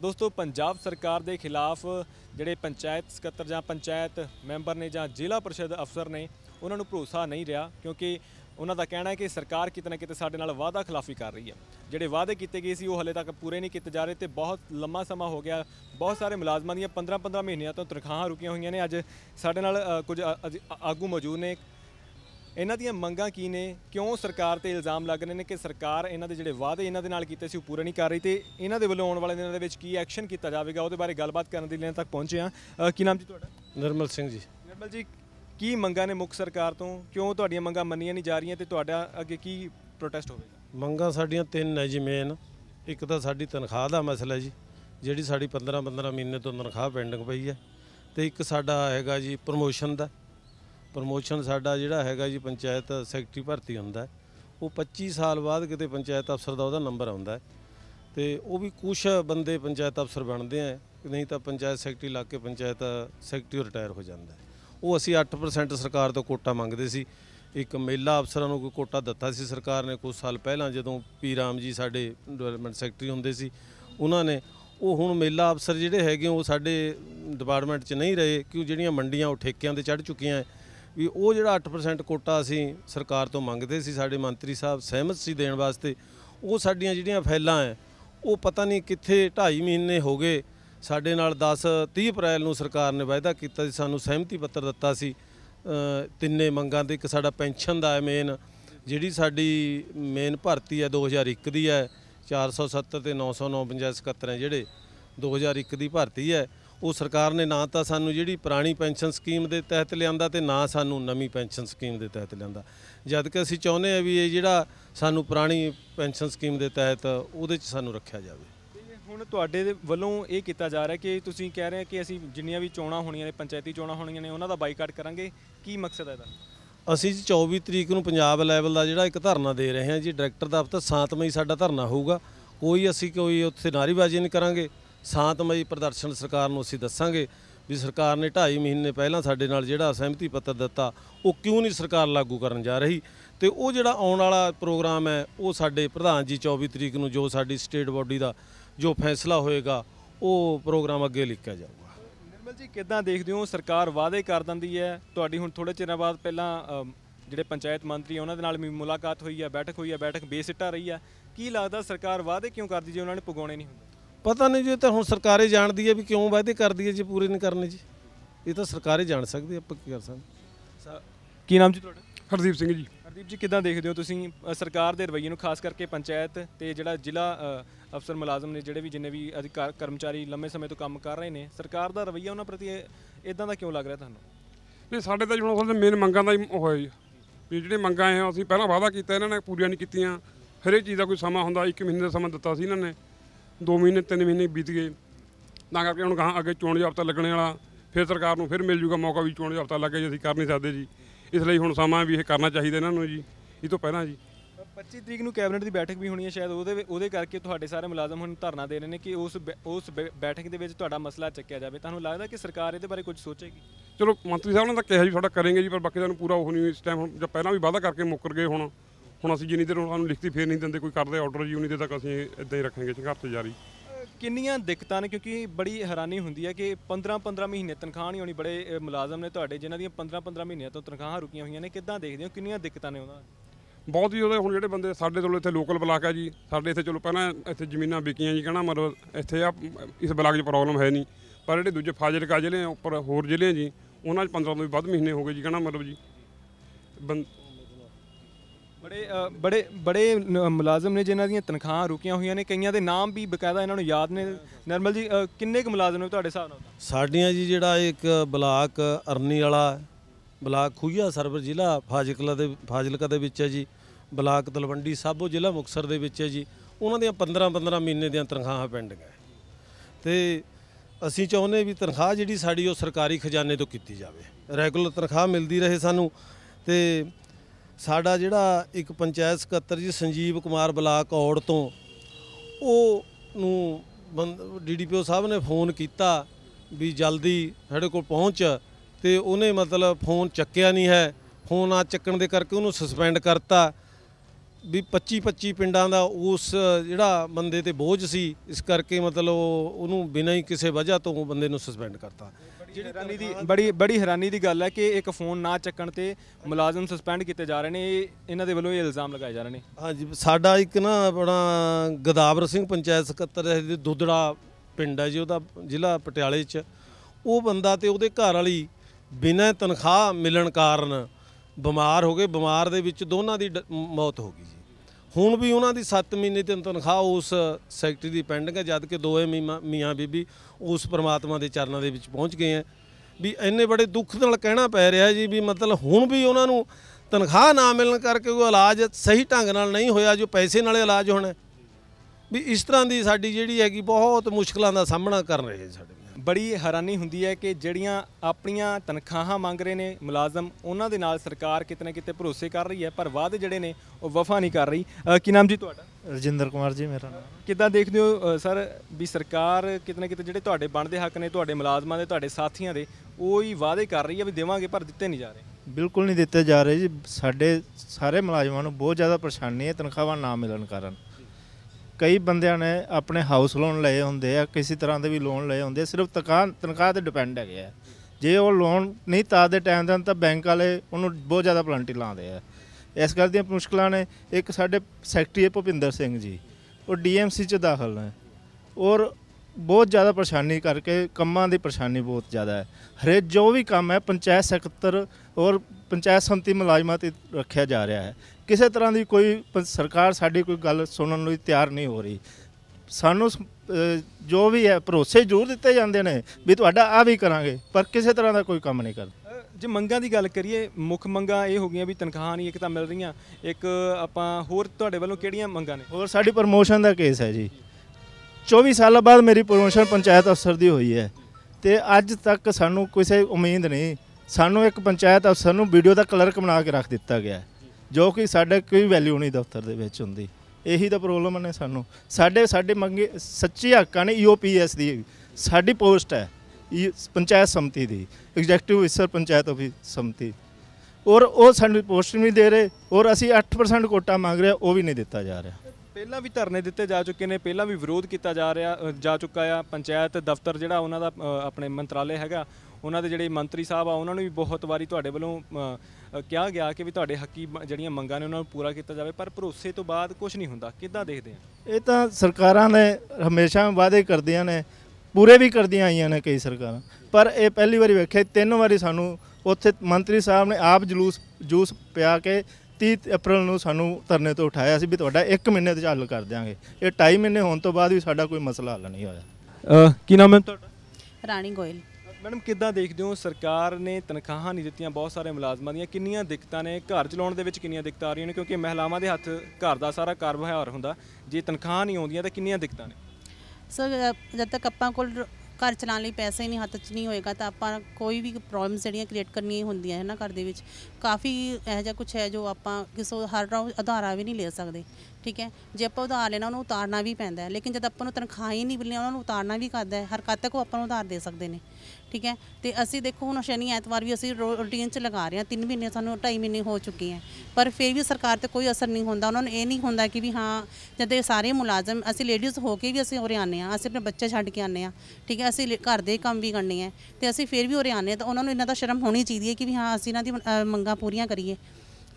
ਦੋਸਤੋ ਪੰਜਾਬ ਸਰਕਾਰ ਦੇ ਖਿਲਾਫ ਜਿਹੜੇ ਪੰਚਾਇਤ ਸਕੱਤਰ ਜਾਂ ਪੰਚਾਇਤ ਮੈਂਬਰ ਨੇ ਜਾਂ ਜ਼ਿਲ੍ਹਾ ਪਰਿਸ਼ਦ ਅਫਸਰ ਨੇ ਉਹਨਾਂ ਨੂੰ ਭਰੋਸਾ ਨਹੀਂ ਰਿਹਾ ਕਿਉਂਕਿ ਉਹਨਾਂ ਦਾ ਕਹਿਣਾ ਹੈ ਕਿ ਸਰਕਾਰ ਕਿਤੇ ਨਾ ਕਿਤੇ ਸਾਡੇ ਨਾਲ ਵਾਅਦਾ ਖਿਲਾਫੀ ਕਰ ਰਹੀ ਹੈ ਜਿਹੜੇ ਵਾਅਦੇ ਕੀਤੇ ਗਏ ਸੀ ਉਹ ਹਲੇ ਤੱਕ ਪੂਰੇ ਨਹੀਂ ਕੀਤੇ ਜਾ ਰਹੇ ਤੇ ਬਹੁਤ ਲੰਮਾ ਸਮਾਂ ਹੋ ਗਿਆ ਬਹੁਤ ਸਾਰੇ ਮੁਲਾਜ਼ਮਾਂ ਦੀਆਂ 15-15 ਮਹੀਨਿਆਂ ਤੋਂ ਤਨਖਾਹਾਂ ਰੁਕੀਆਂ ਹੋਈਆਂ ਨੇ ਅੱਜ ਸਾਡੇ ਨਾਲ ਕੁਝ ਆਗੂ ਮੌਜੂਦ ਨੇ ਇਹਨਾਂ ਦੀਆਂ ਮੰਗਾਂ ਕੀ ਨੇ ਕਿਉਂ ਸਰਕਾਰ ਤੇ ਇਲਜ਼ਾਮ ਲੱਗ ਰਹੇ ਨੇ ਕਿ ਸਰਕਾਰ ਇਹਨਾਂ ਦੇ ਜਿਹੜੇ ਵਾਅਦੇ ਇਹਨਾਂ ਦੇ ਨਾਲ ਕੀਤੇ ਸੀ ਉਹ ਪੂਰੇ ਨਹੀਂ ਕਰ ਰਹੀ ਤੇ ਇਹਨਾਂ ਦੇ ਵੱਲੋਂ ਆਉਣ ਵਾਲੇ ਦਿਨਾਂ ਦੇ ਵਿੱਚ ਕੀ ਐਕਸ਼ਨ ਕੀਤਾ ਜਾਵੇਗਾ ਉਹਦੇ ਬਾਰੇ ਗੱਲਬਾਤ ਕਰਨ ਦੇ ਲਈ ਤੱਕ ਪਹੁੰਚੇ ਆ ਕੀ ਨਾਮ ਜੀ ਤੁਹਾਡਾ ਨਰਮਲ ਸਿੰਘ ਜੀ ਨਰਮਲ ਜੀ ਕੀ ਮੰਗਾਂ ਨੇ ਮੁੱਖ ਸਰਕਾਰ ਤੋਂ ਕਿਉਂ ਤੁਹਾਡੀਆਂ ਮੰਗਾਂ ਮੰਨੀਆਂ ਨਹੀਂ ਜਾ ਰਹੀਆਂ ਤੇ ਤੁਹਾਡਾ ਅੱਗੇ ਕੀ ਪ੍ਰੋਟੈਸਟ ਹੋਵੇਗਾ ਮੰਗਾਂ ਸਾਡੀਆਂ ਤਿੰਨ ਹੈ ਜੀ ਮੇਨ ਇੱਕ ਤਾਂ ਸਾਡੀ ਤਨਖਾਹ ਦਾ ਮਸਲਾ ਜੀ ਜਿਹੜੀ ਸਾਡੀ 15 15 ਮਹੀਨੇ ਤੋਂ ਤਨਖਾਹ ਪੈਂਡਿੰਗ ਪਈ ਹੈ ਤੇ ਇੱਕ ਸਾਡਾ ਹੈਗਾ ਜੀ ਪ੍ਰਮੋਸ਼ਨ ਦਾ ਪ੍ਰਮੋਸ਼ਨ ਸਾਡਾ ਜਿਹੜਾ ਹੈਗਾ ਜੀ ਪੰਚਾਇਤ ਸੈਕਟਰੀ ਭਰਤੀ ਹੁੰਦਾ ਉਹ 25 ਸਾਲ ਬਾਅਦ ਕਿਤੇ ਪੰਚਾਇਤ ਅਫਸਰ ਦਾ ਉਹਦਾ ਨੰਬਰ ਆਉਂਦਾ ਤੇ ਉਹ ਵੀ ਕੁਝ ਬੰਦੇ ਪੰਚਾਇਤ ਅਫਸਰ ਬਣਦੇ ਆ ਨਹੀਂ ਤਾਂ ਪੰਚਾਇਤ ਸੈਕਟਰੀ ਲਾ ਕੇ ਪੰਚਾਇਤ ਸੈਕਟਰੀ ਰਿਟਾਇਰ ਹੋ ਜਾਂਦਾ ਉਹ ਅਸੀਂ 8% ਸਰਕਾਰ ਤੋਂ ਕੋਟਾ ਮੰਗਦੇ ਸੀ ਇੱਕ ਮੇਲਾ ਅਫਸਰਾਂ ਨੂੰ ਕੋਈ ਕੋਟਾ ਦਿੱਤਾ ਸੀ ਸਰਕਾਰ ਨੇ ਕੁਝ ਸਾਲ ਪਹਿਲਾਂ ਜਦੋਂ ਪੀ ਰਾਮ ਜੀ ਸਾਡੇ ਡਿਵੈਲਪਮੈਂਟ ਸੈਕਟਰੀ ਹੁੰਦੇ ਸੀ ਉਹਨਾਂ ਨੇ ਉਹ ਹੁਣ ਮੇਲਾ ਅਫਸਰ ਜਿਹੜੇ ਹੈਗੇ ਉਹ ਸਾਡੇ ਡਿਪਾਰਟਮੈਂਟ 'ਚ ਨਹੀਂ ਰਹੇ ਕਿਉਂ ਜਿਹੜੀਆਂ ਮੰਡੀਆਂ ਉਹ ਠੇਕਿਆਂ ਤੇ ਚੜ ਚੁੱਕੀਆਂ ਵੀ ਉਹ ਜਿਹੜਾ 8% ਕੋਟਾ ਅਸੀਂ ਸਰਕਾਰ ਤੋਂ ਮੰਗਦੇ ਸੀ ਸਾਡੇ ਮੰਤਰੀ ਸਾਹਿਬ ਸਹਿਮਤ ਸੀ ਦੇਣ ਵਾਸਤੇ ਉਹ ਸਾਡੀਆਂ ਜਿਹੜੀਆਂ ਫਾਈਲਾਂ ਐ ਉਹ ਪਤਾ ਨਹੀਂ ਕਿੱਥੇ 2.5 ਮਹੀਨੇ ਹੋ ਗਏ ਸਾਡੇ ਨਾਲ 10 30 ਅਪ੍ਰੈਲ ਨੂੰ ਸਰਕਾਰ ਨੇ ਵਾਅਦਾ ਕੀਤਾ ਸੀ ਸਾਨੂੰ ਸਹਿਮਤੀ ਪੱਤਰ ਦਿੱਤਾ ਸੀ ਤਿੰਨੇ ਮੰਗਾਂ ਦੇ ਇੱਕ ਸਾਡਾ ਪੈਨਸ਼ਨ ਦਾ ਹੈ ਮੇਨ ਜਿਹੜੀ ਸਾਡੀ ਮੇਨ ਭਰਤੀ ਹੈ 2001 ਦੀ ਹੈ 470 ਤੇ 909 57 ਜਿਹੜੇ 2001 ਦੀ ਭਰਤੀ ਹੈ ਉਹ ਸਰਕਾਰ ਨੇ ਨਾ ਤਾਂ ਸਾਨੂੰ ਜਿਹੜੀ ਪੁਰਾਣੀ ਪੈਨਸ਼ਨ ਸਕੀਮ ਦੇ ਤਹਿਤ ਲਿਆਂਦਾ ਤੇ ਨਾ ਸਾਨੂੰ ਨਵੀਂ ਪੈਨਸ਼ਨ ਸਕੀਮ ਦੇ ਤਹਿਤ ਲਿਆਂਦਾ ਜਦ ਕਿ ਅਸੀਂ ਚਾਹੁੰਦੇ ਆ ਵੀ ਇਹ ਜਿਹੜਾ ਸਾਨੂੰ ਪੁਰਾਣੀ ਪੈਨਸ਼ਨ ਸਕੀਮ ਦੇ ਤਹਿਤ ਉਹਦੇ 'ਚ ਸਾਨੂੰ ਰੱਖਿਆ ਜਾਵੇ ਹੁਣ ਤੁਹਾਡੇ ਵੱਲੋਂ ਇਹ ਕੀਤਾ ਜਾ ਰਿਹਾ ਕਿ ਤੁਸੀਂ ਕਹਿ ਰਹੇ ਕਿ ਅਸੀਂ ਜਿੰਨੀਆਂ ਵੀ ਚੋਣਾਂ ਹੋਣੀਆਂ ਨੇ ਪੰਚਾਇਤੀ ਚੋਣਾਂ ਹੋਣੀਆਂ ਨੇ ਉਹਨਾਂ ਦਾ ਬਾਈਕਾਟ ਕਰਾਂਗੇ ਕੀ ਮਕਸਦ ਹੈ ਇਹਦਾ ਅਸੀਂ 24 ਤਰੀਕ ਨੂੰ ਪੰਜਾਬ ਲੈਵਲ ਦਾ ਜਿਹੜਾ ਇੱਕ ਧਰਨਾ ਦੇ ਰਹੇ ਹਾਂ ਜੀ ਡਾਇਰੈਕਟਰ ਦਫ਼ਤਰ ਸਾਤਮਈ ਸਾਡਾ ਧਰਨਾ ਹੋਊਗਾ ਕੋਈ ਅਸੀਂ ਕੋਈ ਉੱਥੇ ਨਾਰੀਬਾਜ਼ੀ ਨਹੀਂ ਕਰਾਂਗੇ ਸ਼ਾਂਤਮਈ ਪ੍ਰਦਰਸ਼ਨ ਸਰਕਾਰ ਨੂੰ ਅਸੀਂ ਦੱਸਾਂਗੇ ਵੀ ਸਰਕਾਰ ਨੇ 2.5 ਮਹੀਨੇ ਪਹਿਲਾਂ ਸਾਡੇ ਨਾਲ ਜਿਹੜਾ ਸਹਿਮਤੀ ਪੱਤਰ ਦਿੱਤਾ ਉਹ ਕਿਉਂ ਨਹੀਂ ਸਰਕਾਰ ਲਾਗੂ ਕਰਨ ਜਾ ਰਹੀ ਤੇ ਉਹ ਜਿਹੜਾ ਆਉਣ ਵਾਲਾ ਪ੍ਰੋਗਰਾਮ ਹੈ ਉਹ ਸਾਡੇ ਪ੍ਰਧਾਨ ਜੀ 24 ਤਰੀਕ ਨੂੰ ਜੋ ਸਾਡੀ ਸਟੇਟ ਬਾਡੀ ਦਾ ਜੋ ਫੈਸਲਾ ਹੋਏਗਾ ਉਹ ਪ੍ਰੋਗਰਾਮ ਅੱਗੇ ਲਿਖਿਆ ਜਾਊਗਾ ਨਿਰਮਲ ਜੀ ਕਿਦਾਂ ਦੇਖਦੇ ਹੋ ਸਰਕਾਰ ਵਾਅਦੇ ਕਰ ਦਿੰਦੀ ਹੈ ਤੁਹਾਡੀ ਹੁਣ ਥੋੜੇ ਚਿਰਾਂ ਬਾਅਦ ਪਹਿਲਾਂ ਜਿਹੜੇ ਪੰਚਾਇਤ ਮੰਤਰੀ ਉਹਨਾਂ ਦੇ ਨਾਲ ਵੀ ਮੁਲਾਕਾਤ ਹੋਈ ਹੈ ਬੈਠਕ ਹੋਈ ਹੈ ਬੈਠਕ ਬੇਸਿੱਟਾ ਰਹੀ ਹੈ ਕੀ ਲੱਗਦਾ ਸਰਕਾਰ ਵਾਅਦੇ ਕਿਉਂ ਕਰਦੀ ਜੇ ਉਹਨਾਂ ਨੇ ਪਗਾਉਣੇ ਨਹੀਂ ਹੁੰਦੇ ਪਤਾ ਨਹੀਂ ਜੀ ਤਾਂ ਹੁਣ ਸਰਕਾਰੇ ਜਾਣਦੀ ਹੈ ਵੀ ਕਿਉਂ ਵਾਅਦੇ ਕਰਦੀ ਹੈ ਜੇ ਪੂਰੇ ਨਹੀਂ ਕਰਨੇ ਜੀ ਇਹ ਤਾਂ ਸਰਕਾਰੇ ਜਾਣ ਸਕਦੀ ਆਪਾਂ ਕੀ ਕਰ ਸਕਦੇ ਕੀ ਨਾਮ ਜੀ ਤੁਹਾਡਾ ਹਰਦੀਪ ਸਿੰਘ ਜੀ ਹਰਦੀਪ ਜੀ ਕਿਦਾਂ ਦੇਖਦੇ ਹੋ ਤੁਸੀਂ ਸਰਕਾਰ ਦੇ ਰਵੱਈਏ ਨੂੰ ਖਾਸ ਕਰਕੇ ਪੰਚਾਇਤ ਤੇ ਜਿਹੜਾ ਜ਼ਿਲ੍ਹਾ ਅਫਸਰ ਮੁਲਾਜ਼ਮ ਨੇ ਜਿਹੜੇ ਵੀ ਜਿੰਨੇ ਵੀ ਅਧਿਕਾਰ ਕਰਮਚਾਰੀ ਲੰਮੇ ਸਮੇਂ ਤੋਂ ਕੰਮ ਕਰ ਰਹੇ ਨੇ ਸਰਕਾਰ ਦਾ ਰਵੱਈਆ ਉਹਨਾਂ ਪ੍ਰਤੀ ਇਦਾਂ ਦਾ ਕਿਉਂ ਲੱਗ ਰਿਹਾ ਤੁਹਾਨੂੰ ਨਹੀਂ ਸਾਡੇ ਤਾਂ ਹੁਣ ਅਸਲ ਮੇਨ ਮੰਗਾਂ ਦਾ ਹੀ ਹੋਇਆ ਜੀ ਵੀ ਜਿਹੜੇ ਮੰਗਾਂ ਆਏ ਆ ਅਸੀਂ ਪਹਿਲਾਂ ਵਾਅਦਾ ਕੀਤਾ ਇਹਨਾਂ ਨੇ ਪੂਰੀਆਂ ਨਹੀਂ ਕੀਤੀਆਂ ਹਰੇਕ ਚੀਜ਼ ਦਾ ਕੋਈ ਸਮਾਂ ਹੁੰਦਾ 1 ਮਹੀਨੇ ਦਾ ਸਮਾਂ ਦਿੱਤਾ ਸੀ ਇਹਨਾਂ ਨੇ 2 ਮਹੀਨੇ 3 ਮਹੀਨੇ ਬੀਤ ਗਏ ਤਾਂ ਕਰਕੇ ਹੁਣ ਗਾਂ ਅੱਗੇ ਚੋਣ ਜਾਬਤਾ ਲੱਗਣੇ ਵਾਲਾ ਫਿਰ ਸਰਕਾਰ ਨੂੰ ਫਿਰ ਮਿਲ ਜੂਗਾ ਮੌਕਾ ਵੀ ਚੋਣ ਜਾਬਤਾ ਲੱਗੇ ਜੇ ਅਸੀਂ ਕਰ ਨਹੀਂ ਸਕਦੇ ਜੀ ਇਸ ਲਈ ਹੁਣ ਸਮਾਂ ਵੀ ਇਹ ਕਰਨਾ ਚਾਹੀਦਾ ਇਹਨਾਂ ਨੂੰ ਜੀ ਇਹ ਤੋਂ ਪਹਿਲਾਂ ਜੀ 25 ਤਰੀਕ ਨੂੰ ਕੈਬਨਿਟ ਦੀ ਬੈਠਕ ਵੀ ਹੋਣੀ ਹੈ ਸ਼ਾਇਦ ਉਹਦੇ ਉਹਦੇ ਕਰਕੇ ਤੁਹਾਡੇ ਸਾਰੇ ਮੁਲਾਜ਼ਮ ਹੁਣ ਧਰਨਾ ਦੇ ਰਹੇ ਨੇ ਕਿ ਉਸ ਉਸ ਬੈਠਕ ਦੇ ਵਿੱਚ ਤੁਹਾਡਾ ਮਸਲਾ ਚੱਕਿਆ ਜਾਵੇ ਤੁਹਾਨੂੰ ਲੱਗਦਾ ਕਿ ਸਰਕਾਰ ਇਹਦੇ ਬਾਰੇ ਕੁਝ ਸੋਚੇਗੀ ਚਲੋ ਮੰਤਰੀ ਸਾਹਿਬ ਨੇ ਤਾਂ ਕਿਹਾ ਜੀ ਤੁਹਾਡਾ ਕਰਾਂਗੇ ਜੀ ਪਰ ਬਾਕੀ ਤੁਹਾਨੂੰ ਪੂਰਾ ਉਹ ਨਹੀਂ ਇਸ ਟਾਈਮ ਹੁਣ ਜਾਂ ਪਹਿਲਾਂ ਵੀ ਵਾਅਦਾ ਕਰਕੇ ਮੁੱਕਰ ਗਏ ਹੁਣ ਹੁਣ ਅਸੀਂ ਜਿੰਨੀ ਦੇਰ ਉਹਨਾਂ ਨੂੰ ਲਿਖਤੀ ਫੇਰ ਨਹੀਂ ਦਿੰਦੇ ਕੋਈ ਕਰਦੇ ਆਰਡਰ ਜੀ ਉਨੀ ਦੇ ਤੱਕ ਅਸੀਂ ਇਦਾਂ ਹੀ ਰੱਖਾਂਗੇ ਸੰਘਰਸ਼ ਜਾਰੀ ਕਿੰਨੀਆਂ ਦਿੱਕਤਾਂ ਨੇ ਕਿਉਂਕਿ ਬੜੀ ਹੈਰਾਨੀ ਹੁੰਦੀ ਹੈ ਕਿ 15-15 ਮਹੀਨੇ ਤਨਖਾਹ ਨਹੀਂ ਆਉਣੀ ਬੜੇ ਮੁਲਾਜ਼ਮ ਨੇ ਤੁਹਾਡੇ ਜਿਨ੍ਹਾਂ ਦੀਆਂ 15-15 ਮਹੀਨਿਆਂ ਤੋਂ ਤਨਖਾਹਾਂ ਰੁਕੀਆਂ ਹੋਈਆਂ ਨੇ ਕਿੱਦਾਂ ਦੇਖਦੇ ਹੋ ਕਿੰਨੀਆਂ ਦਿੱਕਤਾਂ ਨੇ ਉਹਨਾਂ ਬਹੁਤ ਹੀ ਉਹਦੇ ਹੁਣ ਜਿਹੜੇ ਬੰਦੇ ਸਾਡੇ ਕੋਲ ਇੱਥੇ ਲੋਕਲ ਬਲਾਕ ਹੈ ਜੀ ਸਾਡੇ ਇੱਥੇ ਚਲੋ ਪਹਿਲਾਂ ਇੱਥੇ ਜ਼ਮੀਨਾਂ ਵਿਕੀਆਂ ਜੀ ਕਹਣਾ ਮਤਲਬ ਇੱਥੇ ਆ ਇਸ ਬਲਾਕ 'ਚ ਪ੍ਰੋਬਲਮ ਹੈ ਨਹੀਂ ਪਰ ਜਿਹੜੇ ਦੂਜੇ ਫਾਜ਼ਿਲਕਾ ਜ਼ਿਲ੍ਹੇ ਉੱਪਰ ਹੋਰ ਜ਼ਿਲ੍ਹੇ ਜੀ ਉਹਨਾਂ 'ਚ 15 ਤੋਂ ਵੀ ਵੱਧ ਮਹੀਨੇ ਹੋ ਗਏ ਜੀ ਕਹਣਾ ਮਤਲਬ ਜੀ ਬੜੇ ਬੜੇ ਬੜੇ ਮੁਲਾਜ਼ਮ ਨੇ ਜਿਨ੍ਹਾਂ ਦੀਆਂ ਤਨਖਾਹਾਂ ਰੁਕੀਆਂ ਹੋਈਆਂ ਨੇ ਕਈਆਂ ਦੇ ਨਾਮ ਵੀ ਬਕਾਇਦਾ ਇਹਨਾਂ ਨੂੰ ਯਾਦ ਨੇ ਨਰਮਲ ਜੀ ਕਿੰਨੇ ਕੁ ਮੁਲਾਜ਼ਮ ਨੇ ਤੁਹਾਡੇ ਹਿਸਾਬ ਨਾਲ ਸਾਡੀਆਂ ਜੀ ਜਿਹੜਾ ਇੱਕ ਬਲਾਕ ਅਰਨੀ ਵਾਲਾ ਬਲਾਕ ਖੂਈਆ ਸਰਵਰ ਜ਼ਿਲ੍ਹਾ ਫਾਜ਼ਿਲਕਾ ਦੇ ਫਾਜ਼ਿਲਕਾ ਦੇ ਵਿੱਚ ਹੈ ਜੀ ਬਲਾਕ ਤਲਵੰਡੀ ਸਾਬੋ ਜ਼ਿਲ੍ਹਾ ਮੁਕਸਰ ਦੇ ਵਿੱਚ ਹੈ ਜੀ ਉਹਨਾਂ ਦੀਆਂ 15 15 ਮਹੀਨੇ ਦੀਆਂ ਤਨਖਾਹਾਂ ਪੈਂਡਿੰਗ ਤੇ ਅਸੀਂ ਚਾਹੁੰਦੇ ਵੀ ਤਨਖਾਹ ਜਿਹੜੀ ਸਾਡੀ ਉਹ ਸਰਕਾਰੀ ਖਜ਼ਾਨੇ ਤੋਂ ਕੀਤੀ ਜਾਵੇ ਰੈਗੂਲਰ ਤਨਖਾਹ ਮਿਲਦੀ ਰਹੇ ਸਾਨੂੰ ਤੇ ਸਾਡਾ ਜਿਹੜਾ ਇੱਕ ਪੰਚਾਇਤ ਸਕੱਤਰ ਜੀ ਸੰਜੀਵ ਕੁਮਾਰ ਬਲਾਕ ਔੜ ਤੋਂ ਉਹ ਨੂੰ ਡੀਡੀਪੀਓ ਸਾਹਿਬ ਨੇ ਫੋਨ ਕੀਤਾ ਵੀ ਜਲਦੀ ਸਾਡੇ ਕੋਲ ਪਹੁੰਚ ਤੇ ਉਹਨੇ ਮਤਲਬ ਫੋਨ ਚੱਕਿਆ ਨਹੀਂ ਹੈ ਫੋਨ ਆ ਚੱਕਣ ਦੇ ਕਰਕੇ ਉਹਨੂੰ ਸਸਪੈਂਡ ਕਰਤਾ ਵੀ 25 25 ਪਿੰਡਾਂ ਦਾ ਉਸ ਜਿਹੜਾ ਬੰਦੇ ਤੇ ਬੋਝ ਸੀ ਇਸ ਕਰਕੇ ਮਤਲਬ ਉਹਨੂੰ ਬਿਨਾਂ ਹੀ ਕਿਸੇ ਵਜ੍ਹਾ ਤੋਂ ਬੰਦੇ ਨੂੰ ਸਸਪੈਂਡ ਕਰਤਾ ਜਿਹੜੀ ਹੈਰਾਨੀ ਦੀ ਬੜੀ ਬੜੀ ਹੈਰਾਨੀ ਦੀ ਗੱਲ ਹੈ ਕਿ ਇੱਕ ਫੋਨ ਨਾ ਚੱਕਣ ਤੇ ਮੁਲਾਜ਼ਮ ਸਸਪੈਂਡ ਕੀਤੇ ਜਾ ਰਹੇ ਨੇ ਇਹ ਇਹਨਾਂ ਦੇ ਵੱਲੋਂ ਇਹ ਇਲਜ਼ਾਮ ਲਗਾਏ ਜਾ ਰਹੇ ਨੇ ਹਾਂਜੀ ਸਾਡਾ ਇੱਕ ਨਾ ਆਪਣਾ ਗਦਾਵਰ ਸਿੰਘ ਪੰਚਾਇਤ ਸਕੱਤਰ ਹੈ ਦੁੱਦੜਾ ਪਿੰਡ ਹੈ ਜੀ ਉਹਦਾ ਜ਼ਿਲ੍ਹਾ ਪਟਿਆਲੇ 'ਚ ਉਹ ਬੰਦਾ ਤੇ ਉਹਦੇ ਘਰ ਵਾਲੀ ਬਿਨਾਂ ਤਨਖਾਹ ਮਿਲਣ ਕਾਰਨ ਬਿਮਾਰ ਹੋ ਗਏ ਬਿਮਾਰ ਦੇ ਵਿੱਚ ਦੋਨਾਂ ਦੀ ਮੌਤ ਹੋ ਗਈ ਜੀ ਹੁਣ ਵੀ ਉਹਨਾਂ ਦੀ 7 ਮਹੀਨੇ ਦੀ ਤਨਖਾਹ ਉਸ ਸੈਕਟਰੀ ਦੀ ਪੈਂਡਿੰਗ ਹੈ ਜਦ ਕਿ ਦੋਵੇਂ ਮੀਆਂ ਬੀਬੀ ਉਸ ਪ੍ਰਮਾਤਮਾ ਦੇ ਚਰਨਾਂ ਦੇ ਵਿੱਚ ਪਹੁੰਚ ਗਏ ਆ ਵੀ ਇੰਨੇ ਬੜੇ ਦੁੱਖ ਨਾਲ ਕਹਿਣਾ ਪੈ ਰਿਹਾ ਜੀ ਵੀ ਮਤਲਬ ਹੁਣ ਵੀ ਉਹਨਾਂ ਨੂੰ ਤਨਖਾਹ ਨਾ ਮਿਲਣ ਕਰਕੇ ਉਹ ਇਲਾਜ ਸਹੀ ਢੰਗ ਨਾਲ ਨਹੀਂ ਹੋਇਆ ਜੋ ਪੈਸੇ ਨਾਲ ਇਲਾਜ ਹੋਣਾ ਵੀ ਇਸ ਤਰ੍ਹਾਂ ਦੀ ਸਾਡੀ ਜਿਹੜੀ ਹੈਗੀ ਬਹੁਤ ਮੁਸ਼ਕਲਾਂ ਦਾ ਸਾਹਮਣਾ ਕਰ ਰਹੇ ਸਾਡੇ ਬੜੀ ਹੈਰਾਨੀ ਹੁੰਦੀ ਹੈ ਕਿ ਜਿਹੜੀਆਂ ਆਪਣੀਆਂ ਤਨਖਾਹਾਂ ਮੰਗ ਰਹੇ ਨੇ ਮੁਲਾਜ਼ਮ ਉਹਨਾਂ ਦੇ ਨਾਲ ਸਰਕਾਰ ਕਿਤਨੇ ਕਿਤੇ ਭਰੋਸੇ ਕਰ ਰਹੀ ਹੈ ਪਰ ਵਾਅਦੇ ਜਿਹੜੇ ਨੇ ਉਹ ਵਫਾ ਨਹੀਂ ਕਰ ਰਹੀ ਕੀ ਨਾਮ ਜੀ ਤੁਹਾਡਾ ਰਜਿੰਦਰ ਕੁਮਾਰ ਜੀ ਮੇਰਾ ਨਾਮ ਕਿੱਦਾਂ ਦੇਖਦੇ ਹੋ ਸਰ ਵੀ ਸਰਕਾਰ ਕਿਤਨੇ ਕਿਤੇ ਜਿਹੜੇ ਤੁਹਾਡੇ ਬਣਦੇ ਹੱਕ ਨੇ ਤੁਹਾਡੇ ਮੁਲਾਜ਼ਮਾਂ ਦੇ ਤੁਹਾਡੇ ਸਾਥੀਆਂ ਦੇ ਉਹ ਹੀ ਵਾਅਦੇ ਕਰ ਰਹੀ ਹੈ ਵੀ ਦੇਵਾਂਗੇ ਪਰ ਦਿੱਤੇ ਨਹੀਂ ਜਾ ਰਹੇ ਬਿਲਕੁਲ ਨਹੀਂ ਦਿੱਤੇ ਜਾ ਰਹੇ ਜੀ ਸਾਡੇ ਸਾਰੇ ਮੁਲਾਜ਼ਮਾਂ ਨੂੰ ਬਹੁਤ ਜ਼ਿਆਦਾ ਪਰੇਸ਼ਾਨੀ ਹੈ ਤਨਖਾਹਾਂ ਨਾ ਮਿਲਣ ਕਾਰਨ ਕਈ ਬੰਦਿਆਂ ਨੇ ਆਪਣੇ ਹਾਊਸ ਲੋਨ ਲਏ ਹੁੰਦੇ ਆ ਕਿਸੇ ਤਰ੍ਹਾਂ ਦੇ ਵੀ ਲੋਨ ਲਏ ਹੁੰਦੇ ਸਿਰਫ ਤਨਖਾਹ ਤਨਖਾਹ ਤੇ ਡਿਪੈਂਡ ਹੈਗੇ ਆ ਜੇ ਉਹ ਲੋਨ ਨਹੀਂ ਤਾਂ ਦੇ ਟਾਈਮ ਦੇ ਤਾਂ ਬੈਂਕ ਵਾਲੇ ਉਹਨੂੰ ਬਹੁਤ ਜ਼ਿਆਦਾ ਪਲੰਟੀ ਲਾਉਂਦੇ ਆ ਇਸ ਗੱਲ ਦੀਆਂ ਮੁਸ਼ਕਲਾਂ ਨੇ ਇੱਕ ਸਾਡੇ ਸੈਕਟਰੀ ਹੈ ਭੁਪਿੰਦਰ ਸਿੰਘ ਜੀ ਉਹ ਡੀਐਮਸੀ ਚ ਦਾਖਲ ਨੇ ਔਰ ਬਹੁਤ ਜ਼ਿਆਦਾ ਪਰੇਸ਼ਾਨੀ ਕਰਕੇ ਕੰਮਾਂ ਦੀ ਪਰੇਸ਼ਾਨੀ ਬਹੁਤ ਜ਼ਿਆਦਾ ਹੈ ਹਰੇ ਜੋ ਵੀ ਕੰਮ ਹੈ ਪੰਚਾਇਤ ਸਕੱਤਰ ਔਰ ਪੰਚਾਇਤ ਸੰਤੀ ਮੁਲਾਜ਼ਮਾਂ ਤੇ ਰੱਖਿਆ ਜਾ ਰਿਹਾ ਹੈ ਕਿਸੇ ਤਰ੍ਹਾਂ ਦੀ ਕੋਈ ਸਰਕਾਰ ਸਾਡੀ ਕੋਈ ਗੱਲ ਸੁਣਨ ਲਈ ਤਿਆਰ ਨਹੀਂ ਹੋ ਰਹੀ ਸਾਨੂੰ ਜੋ ਵੀ ਹੈ ਭਰੋਸੇ ਜ਼ਰੂਰ ਦਿੱਤੇ ਜਾਂਦੇ ਨੇ ਵੀ ਤੁਹਾਡਾ ਆ ਵੀ ਕਰਾਂਗੇ ਪਰ ਕਿਸੇ ਤਰ੍ਹਾਂ ਦਾ ਕੋਈ ਕੰਮ ਨਹੀਂ ਕਰ ਜੇ ਮੰਗਾਂ ਦੀ ਗੱਲ ਕਰੀਏ ਮੁੱਖ ਮੰਗਾਂ ਇਹ ਹੋ ਗਈਆਂ ਵੀ ਤਨਖਾਹਾਂ ਨਹੀਂ ਇੱਕ ਤਾਂ ਮਿਲ ਰਹੀਆਂ ਇੱਕ ਆਪਾਂ ਹੋਰ ਤੁਹਾਡੇ ਵੱਲੋਂ ਕਿਹੜੀਆਂ ਮੰਗਾਂ ਨੇ ਹੋਰ ਸਾਡੀ ਪ੍ਰਮੋਸ਼ਨ ਦਾ ਕੇਸ ਹੈ ਜੀ 24 ਸਾਲ ਬਾਅਦ ਮੇਰੀ ਪ੍ਰਮੋਸ਼ਨ ਪੰਚਾਇਤ ਅਫਸਰ ਦੀ ਹੋਈ ਹੈ ਤੇ ਅੱਜ ਤੱਕ ਸਾਨੂੰ ਕਿਸੇ ਉਮੀਦ ਨਹੀਂ ਸਾਨੂੰ ਇੱਕ ਪੰਚਾਇਤ ਅਫਸਰ ਨੂੰ ਵੀਡੀਓ ਦਾ ਕਲਰਕ ਬਣਾ ਕੇ ਰੱਖ ਦਿੱਤਾ ਗਿਆ ਹੈ ਜੋ ਕਿ ਸਾਡਾ ਕੋਈ ਵੈਲਿਊ ਨਹੀਂ ਦਫ਼ਤਰ ਦੇ ਵਿੱਚ ਹੁੰਦੀ ਇਹੀ ਤਾਂ ਪ੍ਰੋਬਲਮ ਨੇ ਸਾਨੂੰ ਸਾਡੇ ਸਾਡੇ ਮੰਗੇ ਸੱਚੀ ਹੱਕਾਂ ਨੇ ਯੂਪੀਐਸ e ਦੀ ਸਾਡੀ ਪੋਸਟ ਹੈ ਪੰਚਾਇਤ ਸਮਤੀ ਦੀ ਐਗਜ਼ੈਕਟਿਵ ਅਫਸਰ ਪੰਚਾਇਤ ਆਫਿਸ ਸਮਤੀ ਔਰ ਉਹ ਸਾਨੂੰ ਪੋਸਟ ਨਹੀਂ ਦੇ ਰਹੇ ਔਰ ਅਸੀਂ 8% ਕੋਟਾ ਮੰਗ ਰਹੇ ਉਹ ਵੀ ਨਹੀਂ ਦਿੱਤਾ ਜਾ ਰਿਹਾ ਪਹਿਲਾਂ ਵੀ ਧਰਨੇ ਦਿੱਤੇ ਜਾ ਚੁੱਕੇ ਨੇ ਪਹਿਲਾਂ ਵੀ ਵਿਰੋਧ ਕੀਤਾ ਜਾ ਰਿਹਾ ਜਾ ਚੁੱਕਾ ਆ ਪੰਚਾਇਤ ਦਫ਼ਤਰ ਜਿਹੜਾ ਉਹਨਾਂ ਦਾ ਆਪਣੇ ਮੰਤਰਾਲੇ ਹੈਗਾ ਉਹਨਾਂ ਦੇ ਜਿਹੜੇ ਮੰਤਰੀ ਸਾਹਿਬ ਆ ਉਹਨਾਂ ਨੂੰ ਵੀ ਬਹੁਤ ਵਾਰੀ ਤੁਹਾਡੇ ਵੱਲੋਂ ਕਿਹਾ ਗਿਆ ਕਿ ਵੀ ਤੁਹਾਡੇ ਹੱਕੀ ਜਿਹੜੀਆਂ ਮੰਗਾਂ ਨੇ ਉਹਨਾਂ ਨੂੰ ਪੂਰਾ ਕੀਤਾ ਜਾਵੇ ਪਰ ਭਰੋਸੇ ਤੋਂ ਬਾਅਦ ਕੁਝ ਨਹੀਂ ਹੁੰਦਾ ਕਿੱਦਾਂ ਦੇਖਦੇ ਆ ਇਹ ਤਾਂ ਸਰਕਾਰਾਂ ਨੇ ਹਮੇਸ਼ਾ ਵਾਅਦੇ ਕਰਦੀਆਂ ਨੇ ਪੂਰੇ ਵੀ ਕਰਦੀਆਂ ਆਈਆਂ ਨੇ ਕਈ ਸਰਕਾਰਾਂ ਪਰ ਇਹ ਪਹਿਲੀ ਵਾਰੀ ਵੇਖਿਆ ਤਿੰਨ ਵਾਰੀ ਸਾਨੂੰ ਉੱਥੇ ਮੰਤਰੀ ਸਾਹਿਬ ਨੇ ਆਪ ਜਲੂਸ ਜੂਸ ਪਿਆ ਕੇ 30 ਅਪ੍ਰੈਲ ਨੂੰ ਸਾਨੂੰ ਧਰਨੇ ਤੋਂ ਉਠਾਇਆ ਸੀ ਵੀ ਤੁਹਾਡਾ 1 ਮਹੀਨੇ ਤੇ ਹੱਲ ਕਰ ਦਿਆਂਗੇ ਇਹ 2.5 ਮਹੀਨੇ ਹੋਣ ਤੋਂ ਬਾਅਦ ਵੀ ਸਾਡਾ ਕੋਈ ਮਸਲਾ ਹੱਲ ਨਹੀਂ ਹੋਇਆ ਕੀ ਨਾਮ ਹੈ ਤੁਹਾਡਾ ਰਾਣੀ ਗੋਇਲ ਮੈਡਮ ਕਿੱਦਾਂ ਦੇਖਦੇ ਹੋ ਸਰਕਾਰ ਨੇ ਤਨਖਾਹਾਂ ਨਹੀਂ ਦਿੱਤੀਆਂ ਬਹੁਤ ਸਾਰੇ ਮੁਲਾਜ਼ਮਾਂ ਦੀਆਂ ਕਿੰਨੀਆਂ ਦਿੱਕਤਾਂ ਨੇ ਘਰ ਚਲਾਉਣ ਦੇ ਵਿੱਚ ਕਿੰਨੀਆਂ ਦਿੱਕਤਾਂ ਆ ਰਹੀਆਂ ਨੇ ਕਿਉਂਕਿ ਮਹਿਲਾਵਾਂ ਦੇ ਹੱਥ ਘਰ ਦਾ ਸਾਰਾ ਕਾਰਜਭਾਰ ਹੁੰਦਾ ਜੇ ਤਨਖਾਹ ਨਹੀਂ ਆਉਂਦੀਆਂ ਤਾਂ ਕਿੰਨੀਆਂ ਦਿੱਕਤਾਂ ਨੇ ਸਰ ਜਦ ਤੱਕ ਆਪਾਂ ਕੋਲ ਘਰ ਚਲਾਉਣ ਲਈ ਪੈਸੇ ਹੀ ਨਹੀਂ ਹੱਥ 'ਚ ਨਹੀਂ ਹੋਏਗਾ ਤਾਂ ਆਪਾਂ ਕੋਈ ਵੀ ਪ੍ਰੋਬਲਮ ਜਿਹੜੀਆਂ ਕ੍ਰੀਏਟ ਕਰਨੀਆਂ ਹੁੰਦੀਆਂ ਹਨਾ ਘਰ ਦੇ ਵਿੱਚ ਕਾਫੀ ਇਹੋ ਜਿਹਾ ਕੁਝ ਹੈ ਜੋ ਆਪਾਂ ਕਿਸੇ ਹਰ ਆਧਾਰਾ ਵੀ ਨਹੀਂ ਲੈ ਸਕਦੇ ਠੀਕ ਹੈ ਜੇ ਆਪਾਂ ਉਧਾਰ ਲੈਣਾ ਉਹਨੂੰ ਉਤਾਰਨਾ ਵੀ ਪੈਂਦਾ ਹੈ ਲੇਕਿਨ ਜਦ ਆਪਾਂ ਨੂੰ ਤਨਖਾਹ ਹੀ ਨਹੀਂ ਮਿਲਣੀ ਉਹਨਾਂ ਨੂੰ ਉਤਾਰਨਾ ਵੀ ਕਰਦਾ ਹੈ ਹਰ ਕੱਤ ਕੋ ਆਪਾਂ ਨੂੰ ਉਧਾਰ ਦੇ ਸਕਦੇ ਨੇ ਠੀਕ ਹੈ ਤੇ ਅਸੀਂ ਦੇਖੋ ਹੁਣ ਸ਼ਨੀ ਐਤਵਾਰ ਵੀ ਅਸੀਂ ਰੂਟੀਨ 'ਚ ਲਗਾ ਰਹੇ ਹਾਂ 3 ਮਹੀਨੇ ਸਾਨੂੰ 2.5 ਮਹੀਨੇ ਹੋ ਚੁੱਕੇ ਹੈ ਪਰ ਫਿਰ ਵੀ ਸਰਕਾਰ ਤੇ ਕੋਈ ਅਸਰ ਨਹੀਂ ਹੁੰਦਾ ਉਹਨਾਂ ਨੂੰ ਇਹ ਨਹੀਂ ਹੁੰਦਾ ਕਿ ਵੀ ਹਾਂ ਜਦ ਇਹ ਸਾਰੇ ਮੁਲਾਜ਼ਮ ਅਸੀਂ ਲੇਡੀਜ਼ ਹੋ ਕੇ ਵੀ ਅਸੀਂ ਉਰੇ ਆਨੇ ਆ ਅਸੀਂ ਆਪਣੇ ਬੱਚੇ ਛੱਡ ਕੇ ਆਨੇ ਆ ਠੀਕ ਹੈ ਅਸੀਂ ਘਰ ਦੇ ਕੰਮ ਵੀ ਕਰਨੇ ਆ ਤੇ ਅਸੀਂ ਫਿਰ ਵੀ ਉਰੇ ਆਨੇ ਆ ਤਾਂ ਉਹਨਾਂ ਨੂੰ ਇਹਨਾਂ ਦਾ ਸ਼ਰਮ ਹੋਣੀ ਚਾਹੀਦੀ ਹੈ ਕਿ ਵੀ ਹਾਂ ਅਸੀਂ ਇਹਨਾਂ ਦੀ ਮੰਗਾਂ ਪੂਰੀਆਂ ਕਰੀਏ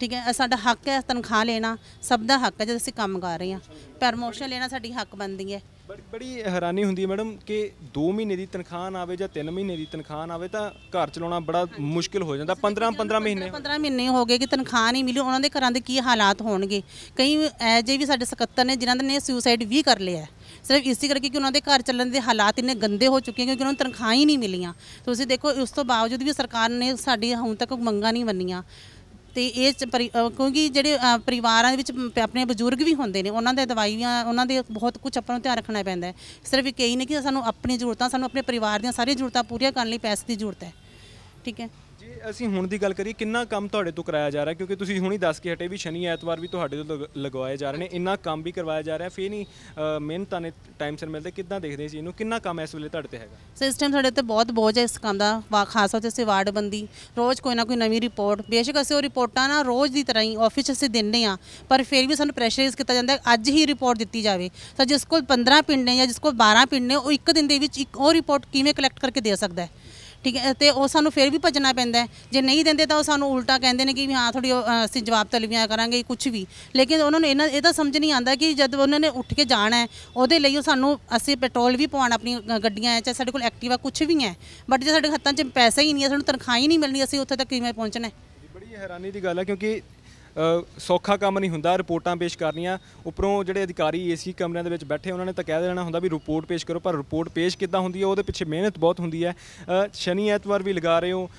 ਠੀਕ ਹੈ ਸਾਡਾ ਹੱਕ ਹੈ ਤਨਖਾਹ ਲੈਣਾ ਸਭ ਦਾ ਹੱਕ ਹੈ ਜਦ ਅਸੀਂ ਕੰਮ ਕਰ ਰਹੇ ਹਾਂ ਪ੍ਰਮੋਸ਼ਨ ਲੈਣਾ ਸਾਡੀ ਹੱਕ ਬਣਦੀ ਹੈ ਬੜੀ ਹੈਰਾਨੀ ਹੁੰਦੀ ਹੈ ਮੈਡਮ ਕਿ 2 ਮਹੀਨੇ ਦੀ ਤਨਖਾਹ ਨਾ ਆਵੇ ਜਾਂ 3 ਮਹੀਨੇ ਦੀ ਤਨਖਾਹ ਨਾ ਆਵੇ ਤਾਂ ਘਰ ਚਲਾਉਣਾ ਬੜਾ ਮੁਸ਼ਕਿਲ ਹੋ ਜਾਂਦਾ 15 15 ਮਹੀਨੇ 15 ਮਹੀਨੇ ਹੋ ਗਏ ਕਿ ਤਨਖਾਹ ਨਹੀਂ ਮਿਲੀ ਉਹਨਾਂ ਦੇ ਘਰਾਂ ਦੇ ਕੀ ਹਾਲਾਤ ਹੋਣਗੇ ਕਈ ਐਜੇ ਵੀ ਸਾਡੇ ਸਕੱਤਰ ਨੇ ਜਿਨ੍ਹਾਂ ਨੇ ਸੁਸਾਈਡ ਵੀ ਕਰ ਲਿਆ ਸਿਰਫ ਇਸੇ ਕਰਕੇ ਕਿ ਉਹਨਾਂ ਦੇ ਘਰ ਚੱਲਣ ਦੇ ਹਾਲਾਤ ਇੰਨੇ ਗੰਦੇ ਹੋ ਚੁੱਕੇ ਕਿਉਂਕਿ ਉਹਨਾਂ ਨੂੰ ਤਨਖਾਹ ਹੀ ਨਹੀਂ ਮਿਲੀਆਂ ਤੁਸੀਂ ਦੇਖੋ ਉਸ ਤੋਂ ਬਾਵਜੂਦ ਵੀ ਸਰਕਾਰ ਨੇ ਸਾਡੀ ਹੁਣ ਤੱਕ ਮੰਗਾਂ ਨਹੀਂ ਮੰਨੀਆਂ ਤੇ ਇਹ ਕਿਉਂਕਿ ਜਿਹੜੇ ਪਰਿਵਾਰਾਂ ਦੇ ਵਿੱਚ ਆਪਣੇ ਬਜ਼ੁਰਗ ਵੀ ਹੁੰਦੇ ਨੇ ਉਹਨਾਂ ਦੇ ਦਵਾਈਆਂ ਉਹਨਾਂ ਦੇ ਬਹੁਤ ਕੁਝ ਆਪਾਂ ਨੂੰ ਧਿਆਨ ਰੱਖਣਾ ਪੈਂਦਾ ਹੈ ਸਿਰਫ ਇਹ ਨਹੀਂ ਕਿ ਸਾਨੂੰ ਆਪਣੀ ਜ਼ਰੂਰਤਾਂ ਸਾਨੂੰ ਆਪਣੇ ਪਰਿਵਾਰ ਦੀਆਂ ਸਾਰੀਆਂ ਜ਼ਰੂਰਤਾਂ ਪੂਰੀਆਂ ਕਰਨ ਲਈ ਪੈਸੇ ਦੀ ਜ਼ਰੂਰਤ ਹੈ ਠੀਕ ਹੈ ਅਸੀਂ ਹੁਣ ਦੀ ਗੱਲ ਕਰੀਏ ਕਿੰਨਾ ਕੰਮ ਤੁਹਾਡੇ ਤੋਂ ਕਰਾਇਆ ਜਾ ਰਿਹਾ ਕਿਉਂਕਿ ਤੁਸੀਂ ਹੁਣੀ ਦੱਸ ਕੇ ਹਟੇ ਵੀ ਸ਼ਨੀ ਐਤਵਾਰ ਵੀ ਤੁਹਾਡੇ ਤੋਂ ਲਗਵਾਏ ਜਾ ਰਹੇ ਨੇ ਇੰਨਾ ਕੰਮ ਵੀ ਕਰਵਾਇਆ ਜਾ ਰਿਹਾ ਫੇ ਨਹੀਂ ਮਿਹਨਤਾਂ ਨੇ ਟਾਈਮ ਸਿਰ ਮਿਲਦੇ ਕਿੱਦਾਂ ਦੇਖਦੇ ਸੀ ਇਹਨੂੰ ਕਿੰਨਾ ਕੰਮ ਇਸ ਵੇਲੇ ਤੁਹਾਡੇ ਤੇ ਹੈਗਾ ਸਿਸਟਮ ਟਾਈਮ ਸਾਡੇ ਤੇ ਬਹੁਤ ਬੋਝ ਹੈ ਇਸ ਕੰਮ ਦਾ ਖਾਸ ਤੌਰ ਤੇ ਵਾਰਡ ਬੰਦੀ ਰੋਜ਼ ਕੋਈ ਨਾ ਕੋਈ ਨਵੀਂ ਰਿਪੋਰਟ ਬੇਸ਼ੱਕ ਅਸੀਂ ਉਹ ਰਿਪੋਰਟਾਂ ਨਾ ਰੋਜ਼ ਦੀ ਤਰ੍ਹਾਂ ਹੀ ਆਫਿਸ 'ਚ ਅਸੀਂ ਦਿੰਦੇ ਆ ਪਰ ਫਿਰ ਵੀ ਸਾਨੂੰ ਪ੍ਰੈਸ਼ਰਾਈਜ਼ ਕੀਤਾ ਜਾਂਦਾ ਅੱਜ ਹੀ ਰਿਪੋਰਟ ਦਿੱਤੀ ਜਾਵੇ ਤਾਂ ਜਿਸ ਕੋਲ 15 ਪਿੰਡ ਨੇ ਜਾਂ ਜਿਸ ਕੋਲ 12 ਪਿੰਡ ਨੇ ਉਹ ਇੱਕ ਦਿਨ ਦੇ ਵਿੱਚ ਇੱਕ ਉਹ ਰਿਪੋਰਟ ਕਿਵੇਂ ਕਲੈਕਟ ਕਰਕੇ ਦੇ ਸਕਦਾ ਹੈ ਠੀਕ ਹੈ ਤੇ ਉਹ ਸਾਨੂੰ ਫਿਰ ਵੀ ਭਜਣਾ ਪੈਂਦਾ ਜੇ ਨਹੀਂ ਦਿੰਦੇ ਤਾਂ ਉਹ ਸਾਨੂੰ ਉਲਟਾ ਕਹਿੰਦੇ ਨੇ ਕਿ ਹਾਂ ਥੋੜੀ ਅਸੀਂ ਜਵਾਬ ਤਲਵੀਆਂ ਕਰਾਂਗੇ ਕੁਝ ਵੀ ਲੇਕਿਨ ਉਹਨਾਂ ਨੂੰ ਇਹ ਤਾਂ ਸਮਝ ਨਹੀਂ ਆਉਂਦਾ ਕਿ ਜਦ ਉਹਨਾਂ ਨੇ ਉੱਠ ਕੇ ਜਾਣਾ ਉਹਦੇ ਲਈ ਉਹ ਸਾਨੂੰ ਅਸੀਂ ਪੈਟਰੋਲ ਵੀ ਪਵਾਉਣਾ ਆਪਣੀ ਗੱਡੀਆਂ ਚਾਹੇ ਸਾਡੇ ਕੋਲ ਐਕਟਿਵਾ ਕੁਝ ਵੀ ਹੈ ਬਟ ਜੇ ਸਾਡੇ ਹੱਥਾਂ 'ਚ ਪੈਸਾ ਹੀ ਨਹੀਂ ਹੈ ਸਾਨੂੰ ਤਨਖਾਹ ਹੀ ਨਹੀਂ ਮਿਲਣੀ ਅਸੀਂ ਉੱਥੇ ਤੱਕ ਕਿਵੇਂ ਪਹੁੰਚਣਾ ਹੈ ਬੜੀ ਹੈਰਾਨੀ ਦੀ ਗੱਲ ਹੈ ਕਿਉਂਕਿ ਸੌਖਾ ਕੰਮ ਨਹੀਂ ਹੁੰਦਾ ਰਿਪੋਰਟਾਂ ਪੇਸ਼ ਕਰਨੀਆਂ ਉਪਰੋਂ ਜਿਹੜੇ ਅਧਿਕਾਰੀ ਏਸੀ ਕਮਰਿਆਂ ਦੇ ਵਿੱਚ ਬੈਠੇ ਉਹਨਾਂ ਨੇ ਤਾਂ ਕਹਿ ਦੇਣਾ ਹੁੰਦਾ ਵੀ ਰਿਪੋਰਟ ਪੇਸ਼ ਕਰੋ ਪਰ ਰਿਪੋਰਟ ਪੇਸ਼ ਕਿੱਦਾਂ ਹੁੰਦੀ ਹੈ ਉਹਦੇ ਪਿੱਛੇ ਮਿਹਨਤ ਬਹੁਤ ਹੁੰਦੀ ਹੈ ਸ਼ਨੀ ਐਤਵਾਰ ਵੀ ਲਗਾ ਰਹੇ ਹੋ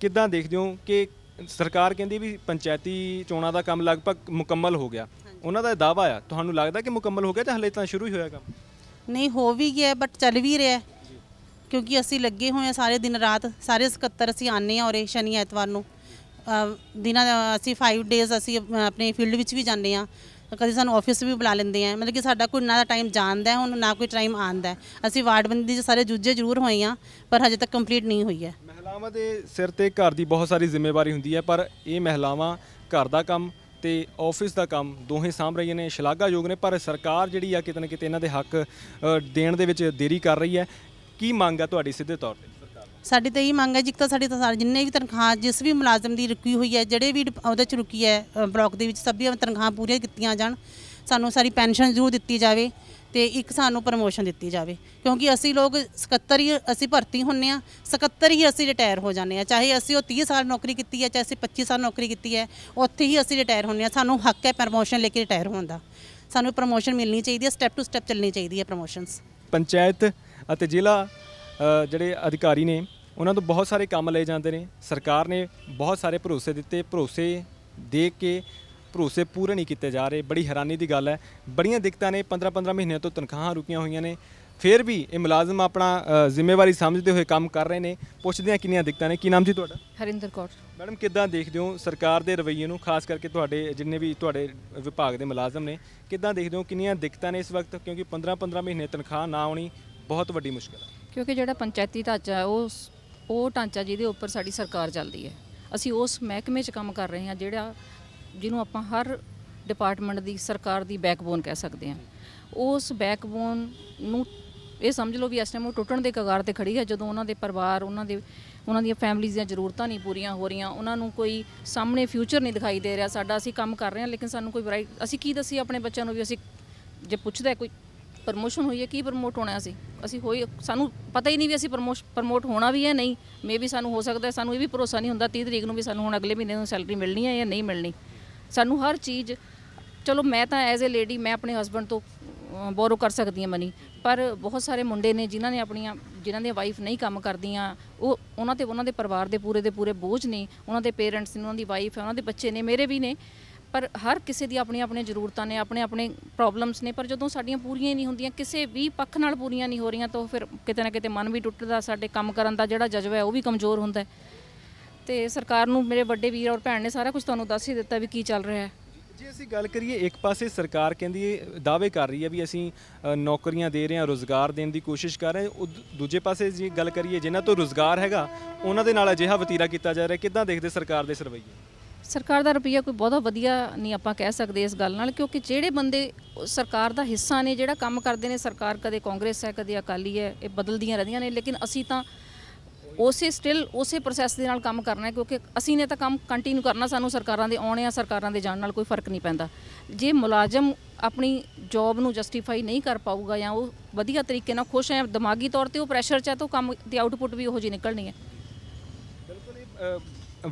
ਕਿੱਦਾਂ ਦੇਖਦੇ ਹੋ ਕਿ ਸਰਕਾਰ ਕਹਿੰਦੀ ਵੀ ਪੰਚਾਇਤੀ ਚੋਣਾਂ ਦਾ ਕੰਮ ਲਗਭਗ ਮੁਕੰਮਲ ਹੋ ਗਿਆ ਉਹਨਾਂ ਦਾ ਦਾਵਾ ਆ ਤੁਹਾਨੂੰ ਲੱਗਦਾ ਕਿ ਮੁਕੰਮਲ ਹੋ ਗਿਆ ਜਾਂ ਹਲੇ ਤਾਂ ਸ਼ੁਰੂ ਹੀ ਹੋਇਆ ਕੰਮ ਨਹੀਂ ਹੋ ਵੀ ਗਿਆ ਬਟ ਚੱਲ ਵੀ ਰਿਹਾ ਕਿਉਂਕਿ ਅਸੀਂ ਲੱਗੇ ਹੋਏ ਆ ਸਾਰੇ ਦਿਨ ਰਾਤ ਸਾਰੇ ਸਕੱਤਰ ਅਸੀਂ ਆਨੇ ਆ ਔਰੇ ਸ਼ਨੀ ਐਤਵਾਰ ਨੂੰ ਦਿਨਾਂ ਅਸੀਂ 5 ਡੇਸ ਅਸੀਂ ਆਪਣੇ ਫੀਲਡ ਵਿੱਚ ਵੀ ਜਾਂਦੇ ਆ ਕਦੇ ਸਾਨੂੰ ਆਫਿਸ ਵੀ ਬੁਲਾ ਲੈਂਦੇ ਆ ਮਤਲਬ ਕਿ ਸਾਡਾ ਕੋਈ ਨਾ ਦਾ ਟਾਈਮ ਜਾਂਦਾ ਹੁਣ ਨਾ ਕੋਈ ਟਾਈਮ ਆਂਦਾ ਅਸੀਂ ਵਾਰਡਬੰਦੀ ਦੇ ਸਾਰੇ ਜੂਝੇ ਜ਼ਰੂਰ ਹੋਏ ਆ ਪਰ ਹਜੇ ਤੱਕ ਕੰਪਲੀਟ ਨਹੀਂ ਹੋਈ ਹੈ ਮਹਿਲਾਵਾਂ ਦੇ ਸਿਰ ਤੇ ਘਰ ਦੀ ਬਹੁਤ ਸਾਰੀ ਜ਼ਿੰਮੇਵਾਰੀ ਹੁੰਦੀ ਹੈ ਪਰ ਇਹ ਮਹਿਲਾਵਾਂ ਘਰ ਦਾ ਕੰਮ ਤੇ ਆਫਿਸ ਦਾ ਕੰਮ ਦੋਹੇ ਸਾਂਭ ਰਹੀਆਂ ਨੇ ਸ਼ਲਾਘਾਯੋਗ ਨੇ ਪਰ ਸਰਕਾਰ ਜਿਹੜੀ ਆ ਕਿਤੇ ਨਾ ਕਿਤੇ ਇਹਨਾਂ ਦੇ ਹੱਕ ਦੇਣ ਦੇ ਵਿੱਚ ਦੇਰੀ ਕਰ ਰਹੀ ਹੈ ਕੀ ਮੰਗ ਆ ਤੁਹਾਡੀ ਸਿੱਧੇ ਤੌਰ ਤੇ ਸਾਡੀ ਤਾਂ ਇਹ ਮੰਗ ਹੈ ਜੀ ਤਾਂ ਸਾਡੀ ਤਾਂ ਜਿੰਨੇ ਵੀ ਤਨਖਾਹ ਜਿਸ ਵੀ ਮੁਲਾਜ਼ਮ ਦੀ ਰੁਕੀ ਹੋਈ ਹੈ ਜਿਹੜੇ ਵੀ ਉਹਦੇ ਚ ਰੁਕੀ ਹੈ ਬਲਾਕ ਦੇ ਵਿੱਚ ਸਭੀਆਂ ਤਨਖਾਹ ਪੂਰੀਆਂ ਕੀਤੀਆਂ ਜਾਣ ਸਾਨੂੰ ਸਾਰੀ ਪੈਨਸ਼ਨ ਜ਼ਰੂਰ ਦਿੱਤੀ ਜਾਵੇ ਤੇ ਇੱਕ ਸਾਨੂੰ ਪ੍ਰਮੋਸ਼ਨ ਦਿੱਤੀ ਜਾਵੇ ਕਿਉਂਕਿ ਅਸੀਂ ਲੋਕ 77 ਹੀ ਅਸੀਂ ਭਰਤੀ ਹੁੰਨੇ ਆ 77 ਹੀ ਅਸੀਂ ਰਿਟਾਇਰ ਹੋ ਜਾਂਦੇ ਆ ਚਾਹੇ ਅਸੀਂ ਉਹ 30 ਸਾਲ ਨੌਕਰੀ ਕੀਤੀ ਹੈ ਚਾਹੇ ਅਸੀਂ 25 ਸਾਲ ਨੌਕਰੀ ਕੀਤੀ ਹੈ ਉੱਥੇ ਹੀ ਅਸੀਂ ਰਿਟਾਇਰ ਹੁੰਨੇ ਆ ਸਾਨੂੰ ਹੱਕ ਹੈ ਪ੍ਰਮੋਸ਼ਨ ਲੈ ਕੇ ਰਿਟਾਇਰ ਹੋਣ ਦਾ ਸਾਨੂੰ ਪ੍ਰਮੋਸ਼ਨ ਮਿਲਣੀ ਚਾਹੀਦੀ ਹੈ ਸਟੈਪ ਟੂ ਸਟੈਪ ਚੱਲਣੀ ਚਾਹੀਦੀ ਹੈ ਪ੍ਰਮੋਸ਼ਨਸ ਪੰਚਾਇਤ ਅਤੇ ਜ਼ਿਲ੍ਹਾ ਜਿਹੜੇ ਅਧਿਕਾਰੀ ਨੇ ਉਹਨਾਂ ਤੋਂ ਬਹੁਤ ਸਾਰੇ ਕੰਮ ਲਏ ਜਾਂਦੇ ਨੇ ਸਰਕਾਰ ਨੇ ਬਹੁਤ ਸਾਰੇ ਭਰੋਸੇ ਦਿੱਤੇ ਭਰੋਸੇ ਦੇ ਕੇ ਭਰੋਸੇ ਪੂਰੇ ਨਹੀਂ ਕੀਤੇ ਜਾ ਰਹੇ ਬੜੀ ਹੈਰਾਨੀ ਦੀ ਗੱਲ ਹੈ ਬੜੀਆਂ ਦਿੱਕਤਾਂ ਨੇ 15-15 ਮਹੀਨਿਆਂ ਤੋਂ ਤਨਖਾਹਾਂ ਰੁਕੀਆਂ ਹੋਈਆਂ ਨੇ ਫਿਰ ਵੀ ਇਹ ਮੁਲਾਜ਼ਮ ਆਪਣਾ ਜ਼ਿੰਮੇਵਾਰੀ ਸਮਝਦੇ ਹੋਏ ਕੰਮ ਕਰ ਰਹੇ ਨੇ ਪੁੱਛਦੇ ਆ ਕਿੰਨੀਆਂ ਦਿੱਕਤਾਂ ਨੇ ਕੀ ਨਾਮ ਜੀ ਤੁਹਾਡਾ ਹਰਿੰਦਰ ਕੌਰ ਮੈਡਮ ਕਿੱਦਾਂ ਦੇਖਦੇ ਹੋ ਸਰਕਾਰ ਦੇ ਰਵੱਈਏ ਨੂੰ ਖਾਸ ਕਰਕੇ ਤੁਹਾਡੇ ਜਿੰਨੇ ਵੀ ਤੁਹਾਡੇ ਵਿਭਾਗ ਦੇ ਮੁਲਾਜ਼ਮ ਨੇ ਕਿੱਦਾਂ ਦੇਖਦੇ ਹੋ ਕਿੰਨੀਆਂ ਦਿੱਕਤਾਂ ਨੇ ਇਸ ਵਕਤ ਕਿਉਂਕਿ 15-15 ਮਹੀਨੇ ਤਨਖਾਹ ਨਾ ਆਉਣੀ ਬਹੁਤ ਵੱਡੀ ਮੁਸ਼ਕਲ ਹੈ ਕਿਉਂਕਿ ਜਿਹੜਾ ਪੰਚਾਇਤੀ ਢਾਂਚਾ ਉਹ ਉਹ ਢਾਂਚਾ ਜਿਹਦੇ ਉੱਪਰ ਸਾਡੀ ਸਰਕਾਰ ਚੱਲਦੀ ਹੈ ਅਸੀਂ ਉਸ ਮਹਿਕਮੇ 'ਚ ਕੰਮ ਕਰ ਰਹੇ ਹਾਂ ਜਿਹੜਾ ਜਿਹਨੂੰ ਆਪਾਂ ਹਰ ਡਿਪਾਰਟਮੈਂਟ ਦੀ ਸਰਕਾਰ ਦੀ ਬੈਕਬੋਨ ਕਹਿ ਸਕਦੇ ਹਾਂ ਉਸ ਬੈਕਬੋਨ ਨੂੰ ਇਹ ਸਮਝ ਲਓ ਵੀ ਇਸ ਟਾਈਮ ਉਹ ਟੁੱਟਣ ਦੇ ਕਗਾਰ ਤੇ ਖੜੀ ਹੈ ਜਦੋਂ ਉਹਨਾਂ ਦੇ ਪਰਿਵਾਰ ਉਹਨਾਂ ਦੇ ਉਹਨਾਂ ਦੀਆਂ ਫੈਮਲੀਆਂ ਦੀਆਂ ਜ਼ਰੂਰਤਾਂ ਨਹੀਂ ਪੂਰੀਆਂ ਹੋ ਰਹੀਆਂ ਉਹਨਾਂ ਨੂੰ ਕੋਈ ਸਾਹਮਣੇ ਫਿਊਚਰ ਨਹੀਂ ਦਿਖਾਈ ਦੇ ਰਿਹਾ ਸਾਡਾ ਅਸੀਂ ਕੰਮ ਕਰ ਰਹੇ ਹਾਂ ਲੇਕਿਨ ਸਾਨੂੰ ਕੋਈ ਵੈਰਾਈਟੀ ਅਸੀਂ ਕੀ ਦੱਸੀ ਆਪਣੇ ਬੱਚਿਆਂ ਨੂੰ ਵੀ ਅਸੀਂ ਜੇ ਪੁੱਛਦਾ ਕੋਈ ਪ੍ਰਮੋਸ਼ਨ ਹੋਈ ਹੈ ਕੀ ਪ੍ਰਮੋਟ ਹੋਣਾ ਸੀ ਅਸੀਂ ਹੋਈ ਸਾਨੂੰ ਪਤਾ ਹੀ ਨਹੀਂ ਵੀ ਅਸੀਂ ਪ੍ਰਮੋਟ ਹੋਣਾ ਵੀ ਹੈ ਨਹੀਂ ਮੇ ਵੀ ਸਾਨੂੰ ਹੋ ਸਕਦਾ ਸਾਨੂੰ ਇਹ ਵੀ ਭਰੋਸਾ ਨਹੀਂ ਹੁੰਦਾ 30 ਤਰੀਕ ਨੂੰ ਵੀ ਸਾਨੂੰ ਹੁਣ ਅਗਲੇ ਮਹੀਨੇ ਨੂੰ ਸੈਲਰੀ ਮਿਲਣੀ ਹੈ ਜਾਂ ਨਹੀਂ ਮਿਲਣੀ ਸਾਨੂੰ ਹਰ ਚੀਜ਼ ਚਲੋ ਮੈਂ ਤਾਂ ਐਜ਼ ਅ ਲੇਡੀ ਮੈਂ ਆਪਣੇ ਹਸਬੰਡ ਤੋਂ ਬੋਰੋ ਕਰ ਸਕਦੀ ਹਾਂ ਮਨੀ ਪਰ ਬਹੁਤ ਸਾਰੇ ਮੁੰਡੇ ਨੇ ਜਿਨ੍ਹਾਂ ਨੇ ਆਪਣੀਆਂ ਜਿਨ੍ਹਾਂ ਦੀਆਂ ਵਾਈਫ ਨਹੀਂ ਕੰਮ ਕਰਦੀਆਂ ਉਹ ਉਹਨਾਂ ਤੇ ਉਹਨਾਂ ਦੇ ਪਰਿਵਾਰ ਦੇ ਪੂਰੇ ਦੇ ਪੂਰੇ ਬੋਝ ਨੇ ਉਹਨਾਂ ਦੇ ਪੇਰੈਂਟਸ ਨੇ ਉਹਨਾਂ ਦੀ ਵਾਈਫ ਹੈ ਉਹਨਾਂ ਦੇ ਬੱਚੇ ਨੇ ਮੇਰੇ ਵੀ ਨੇ ਪਰ ਹਰ ਕਿਸੇ ਦੀ ਆਪਣੀ ਆਪਣੀ ਜ਼ਰੂਰਤਾਂ ਨੇ ਆਪਣੇ ਆਪਣੇ ਪ੍ਰੋਬਲਮਸ ਨੇ ਪਰ ਜਦੋਂ ਸਾਡੀਆਂ ਪੂਰੀਆਂ ਹੀ ਨਹੀਂ ਹੁੰਦੀਆਂ ਕਿਸੇ ਵੀ ਪੱਖ ਨਾਲ ਪੂਰੀਆਂ ਨਹੀਂ ਹੋ ਰਹੀਆਂ ਤਾਂ ਫਿਰ ਕਿਤੇ ਨਾ ਕਿਤੇ ਮਨ ਵੀ ਟੁੱਟਦਾ ਸਾਡੇ ਕੰਮ ਕਰਨ ਦਾ ਜਿਹੜਾ ਜਜ਼ਬਾ ਹੈ ਉਹ ਵੀ ਕਮਜ਼ੋਰ ਹੁੰਦਾ ਤੇ ਸਰਕਾਰ ਨੂੰ ਮੇਰੇ ਵੱਡੇ ਵੀਰ ਔਰ ਭੈਣ ਨੇ ਸਾਰਾ ਕੁਝ ਤੁਹਾਨੂੰ ਦੱਸ ਹੀ ਦਿੱਤਾ ਵੀ ਕੀ ਚੱਲ ਰਿਹਾ ਹੈ ਜੇ ਅਸੀਂ ਗੱਲ ਕਰੀਏ ਇੱਕ ਪਾਸੇ ਸਰਕਾਰ ਕਹਿੰਦੀ ਹੈ ਦਾਅਵੇ ਕਰ ਰਹੀ ਹੈ ਵੀ ਅਸੀਂ ਨੌਕਰੀਆਂ ਦੇ ਰਹੇ ਹਾਂ ਰੋਜ਼ਗਾਰ ਦੇਣ ਦੀ ਕੋਸ਼ਿਸ਼ ਕਰ ਰਹੇ ਹਾਂ ਦੂਜੇ ਪਾਸੇ ਜੇ ਗੱਲ ਕਰੀਏ ਜਿਨ੍ਹਾਂ ਤੋਂ ਰੋਜ਼ਗਾਰ ਹੈਗਾ ਉਹਨਾਂ ਦੇ ਨਾਲ ਅਜਿਹਾ ਵਤੀਰਾ ਕੀਤਾ ਜਾ ਰਿਹਾ ਕਿਦਾਂ ਦੇਖਦੇ ਸਰਕਾਰ ਦੇ ਸਰਵਈਏ ਸਰਕਾਰ ਦਾ ਰੁਪਈਆ ਕੋਈ ਬਹੁਤਾ ਵਧੀਆ ਨਹੀਂ ਆਪਾਂ ਕਹਿ ਸਕਦੇ ਇਸ ਗੱਲ ਨਾਲ ਕਿਉਂਕਿ ਜਿਹੜੇ ਬੰਦੇ ਸਰਕਾਰ ਦਾ ਹਿੱਸਾ ਨੇ ਜਿਹੜਾ ਕੰਮ ਕਰਦੇ ਨੇ ਸਰਕਾਰ ਕਦੇ ਕਾਂਗਰਸ ਹੈ ਕਦੇ ਅਕਾਲੀ ਹੈ ਇਹ ਬਦਲਦੀਆਂ ਰਹਿੰਦੀਆਂ ਨੇ ਲੇਕਿਨ ਅਸੀਂ ਤਾਂ ਉਸੇ ਸਟਿਲ ਉਸੇ ਪ੍ਰੋਸੈਸ ਦੇ ਨਾਲ ਕੰਮ ਕਰਨਾ ਹੈ ਕਿਉਂਕਿ ਅਸੀਂ ਨੇ ਤਾਂ ਕੰਮ ਕੰਟੀਨਿਊ ਕਰਨਾ ਸਾਨੂੰ ਸਰਕਾਰਾਂ ਦੇ ਆਉਣੇ ਆ ਸਰਕਾਰਾਂ ਦੇ ਜਾਣ ਨਾਲ ਕੋਈ ਫਰਕ ਨਹੀਂ ਪੈਂਦਾ ਜੇ ਮੁਲਾਜ਼ਮ ਆਪਣੀ ਜੌਬ ਨੂੰ ਜਸਟੀਫਾਈ ਨਹੀਂ ਕਰ ਪਾਊਗਾ ਜਾਂ ਉਹ ਵਧੀਆ ਤਰੀਕੇ ਨਾਲ ਖੁਸ਼ ਹੈ ਦਿਮਾਗੀ ਤੌਰ ਤੇ ਉਹ ਪ੍ਰੈਸ਼ਰ ਚ ਹੈ ਤਾਂ ਕੰਮ ਦੀ ਆਊਟਪੁੱਟ ਵੀ ਉਹੋ ਜੀ ਨਿਕਲਣੀ ਹੈ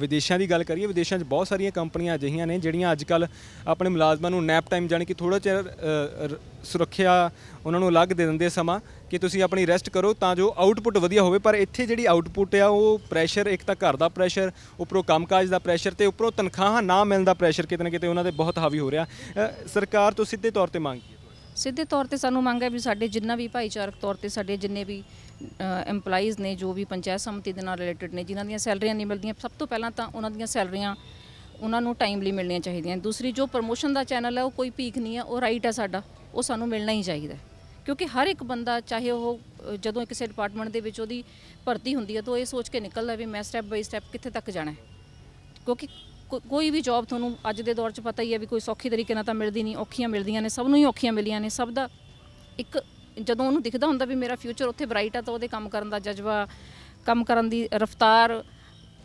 ਵਿਦੇਸ਼ਾਂ ਦੀ ਗੱਲ ਕਰੀਏ ਵਿਦੇਸ਼ਾਂ 'ਚ ਬਹੁਤ ਸਾਰੀਆਂ ਕੰਪਨੀਆਂ ਅਜਿਹੀਆਂ ਨੇ ਜਿਹੜੀਆਂ ਅੱਜ ਕੱਲ ਆਪਣੇ ਮੁਲਾਜ਼ਮਾਂ ਨੂੰ ਨੈਪ ਟਾਈਮ ਜਾਨੀ ਕਿ ਥੋੜਾ ਚਿਰ ਸੁਰੱਖਿਆ ਉਹਨਾਂ ਨੂੰ ਅਲੱਗ ਦੇ ਦਿੰਦੇ ਸਮਾਂ ਕਿ ਤੁਸੀਂ ਆਪਣੀ ਰੈਸਟ ਕਰੋ ਤਾਂ ਜੋ ਆਊਟਪੁੱਟ ਵਧੀਆ ਹੋਵੇ ਪਰ ਇੱਥੇ ਜਿਹੜੀ ਆਊਟਪੁੱਟ ਆ ਉਹ ਪ੍ਰੈਸ਼ਰ ਇੱਕ ਤਾਂ ਘਰ ਦਾ ਪ੍ਰੈਸ਼ਰ ਉੱਪਰੋਂ ਕੰਮਕਾਜ ਦਾ ਪ੍ਰੈਸ਼ਰ ਤੇ ਉੱਪਰੋਂ ਤਨਖਾਹਾਂ ਨਾ ਮਿਲਣ ਦਾ ਪ੍ਰੈਸ਼ਰ ਕਿਤੇ ਨਾ ਕਿਤੇ ਉਹਨਾਂ ਦੇ ਬਹੁਤ ਹਾਵੀ ਹੋ ਰਿਹਾ ਸਰਕਾਰ ਤੋਂ ਸਿੱਧੇ ਤੌਰ ਤੇ ਮੰਗ ਕੀ ਸਿੱਧੇ ਤੌਰ ਤੇ ਸਾਨੂੰ ਮੰਗ ਹੈ ਵੀ ਸਾਡੇ ਜਿੰਨਾ ਵੀ ਭਾਈਚਾਰਕ ਤੌਰ ਤੇ ਸਾਡੇ ਜਿੰਨੇ ਵੀ EMPLOYEES ਨੇ ਜੋ ਵੀ ਪੰਚਾਇਤ ਸਮਿਤੀ ਦੇ ਨਾਲ ਰਿਲੇਟਡ ਨੇ ਜਿਨ੍ਹਾਂ ਦੀਆਂ ਸੈਲਰੀਆਂ ਨਹੀਂ ਮਿਲਦੀਆਂ ਸਭ ਤੋਂ ਪਹਿਲਾਂ ਤਾਂ ਉਹਨਾਂ ਦੀਆਂ ਸੈਲਰੀਆਂ ਉਹਨਾਂ ਨੂੰ ਟਾਈਮਲੀ ਮਿਲਣੀਆਂ ਚਾਹੀਦੀਆਂ ਦੂਸਰੀ ਜੋ ਪ੍ਰੋਮੋਸ਼ਨ ਦਾ ਚੈਨਲ ਹੈ ਉਹ ਕੋਈ ਭੀਖ ਨਹੀਂ ਹੈ ਉਹ ਰਾਈਟ ਹੈ ਸਾਡਾ ਉਹ ਸਾਨੂੰ ਮਿਲਣਾ ਹੀ ਚਾਹੀਦਾ ਕਿਉਂਕਿ ਹਰ ਇੱਕ ਬੰਦਾ ਚਾਹੇ ਉਹ ਜਦੋਂ ਕਿਸੇ ਡਿਪਾਰਟਮੈਂਟ ਦੇ ਵਿੱਚ ਉਹਦੀ ਭਰਤੀ ਹੁੰਦੀ ਹੈ ਤਾਂ ਇਹ ਸੋਚ ਕੇ ਨਿਕਲਦਾ ਵੀ ਮੈਂ ਸਟੈਪ ਬਾਈ ਸਟੈਪ ਕਿੱਥੇ ਤੱਕ ਜਾਣਾ ਹੈ ਕਿਉਂਕਿ ਕੋਈ ਵੀ ਜੌਬ ਤੁਹਾਨੂੰ ਅੱਜ ਦੇ ਦੌਰ 'ਚ ਪਤਾ ਹੀ ਹੈ ਵੀ ਕੋਈ ਸੌਖੀ ਤਰੀਕੇ ਨਾਲ ਤਾਂ ਮਿਲਦੀ ਨਹੀਂ ਔਖੀਆਂ ਮਿਲਦੀਆਂ ਨੇ ਸਭ ਨੂੰ ਹੀ ਔਖੀਆਂ ਮਿਲੀਆਂ ਨੇ ਸਭ ਦਾ ਇੱਕ ਜਦੋਂ ਉਹਨੂੰ ਦਿਖਦਾ ਹੁੰਦਾ ਵੀ ਮੇਰਾ ਫਿਊਚਰ ਉੱਥੇ ਬ੍ਰਾਈਟ ਆ ਤਾਂ ਉਹਦੇ ਕੰਮ ਕਰਨ ਦਾ ਜਜ਼ਬਾ ਕੰਮ ਕਰਨ ਦੀ ਰਫ਼ਤਾਰ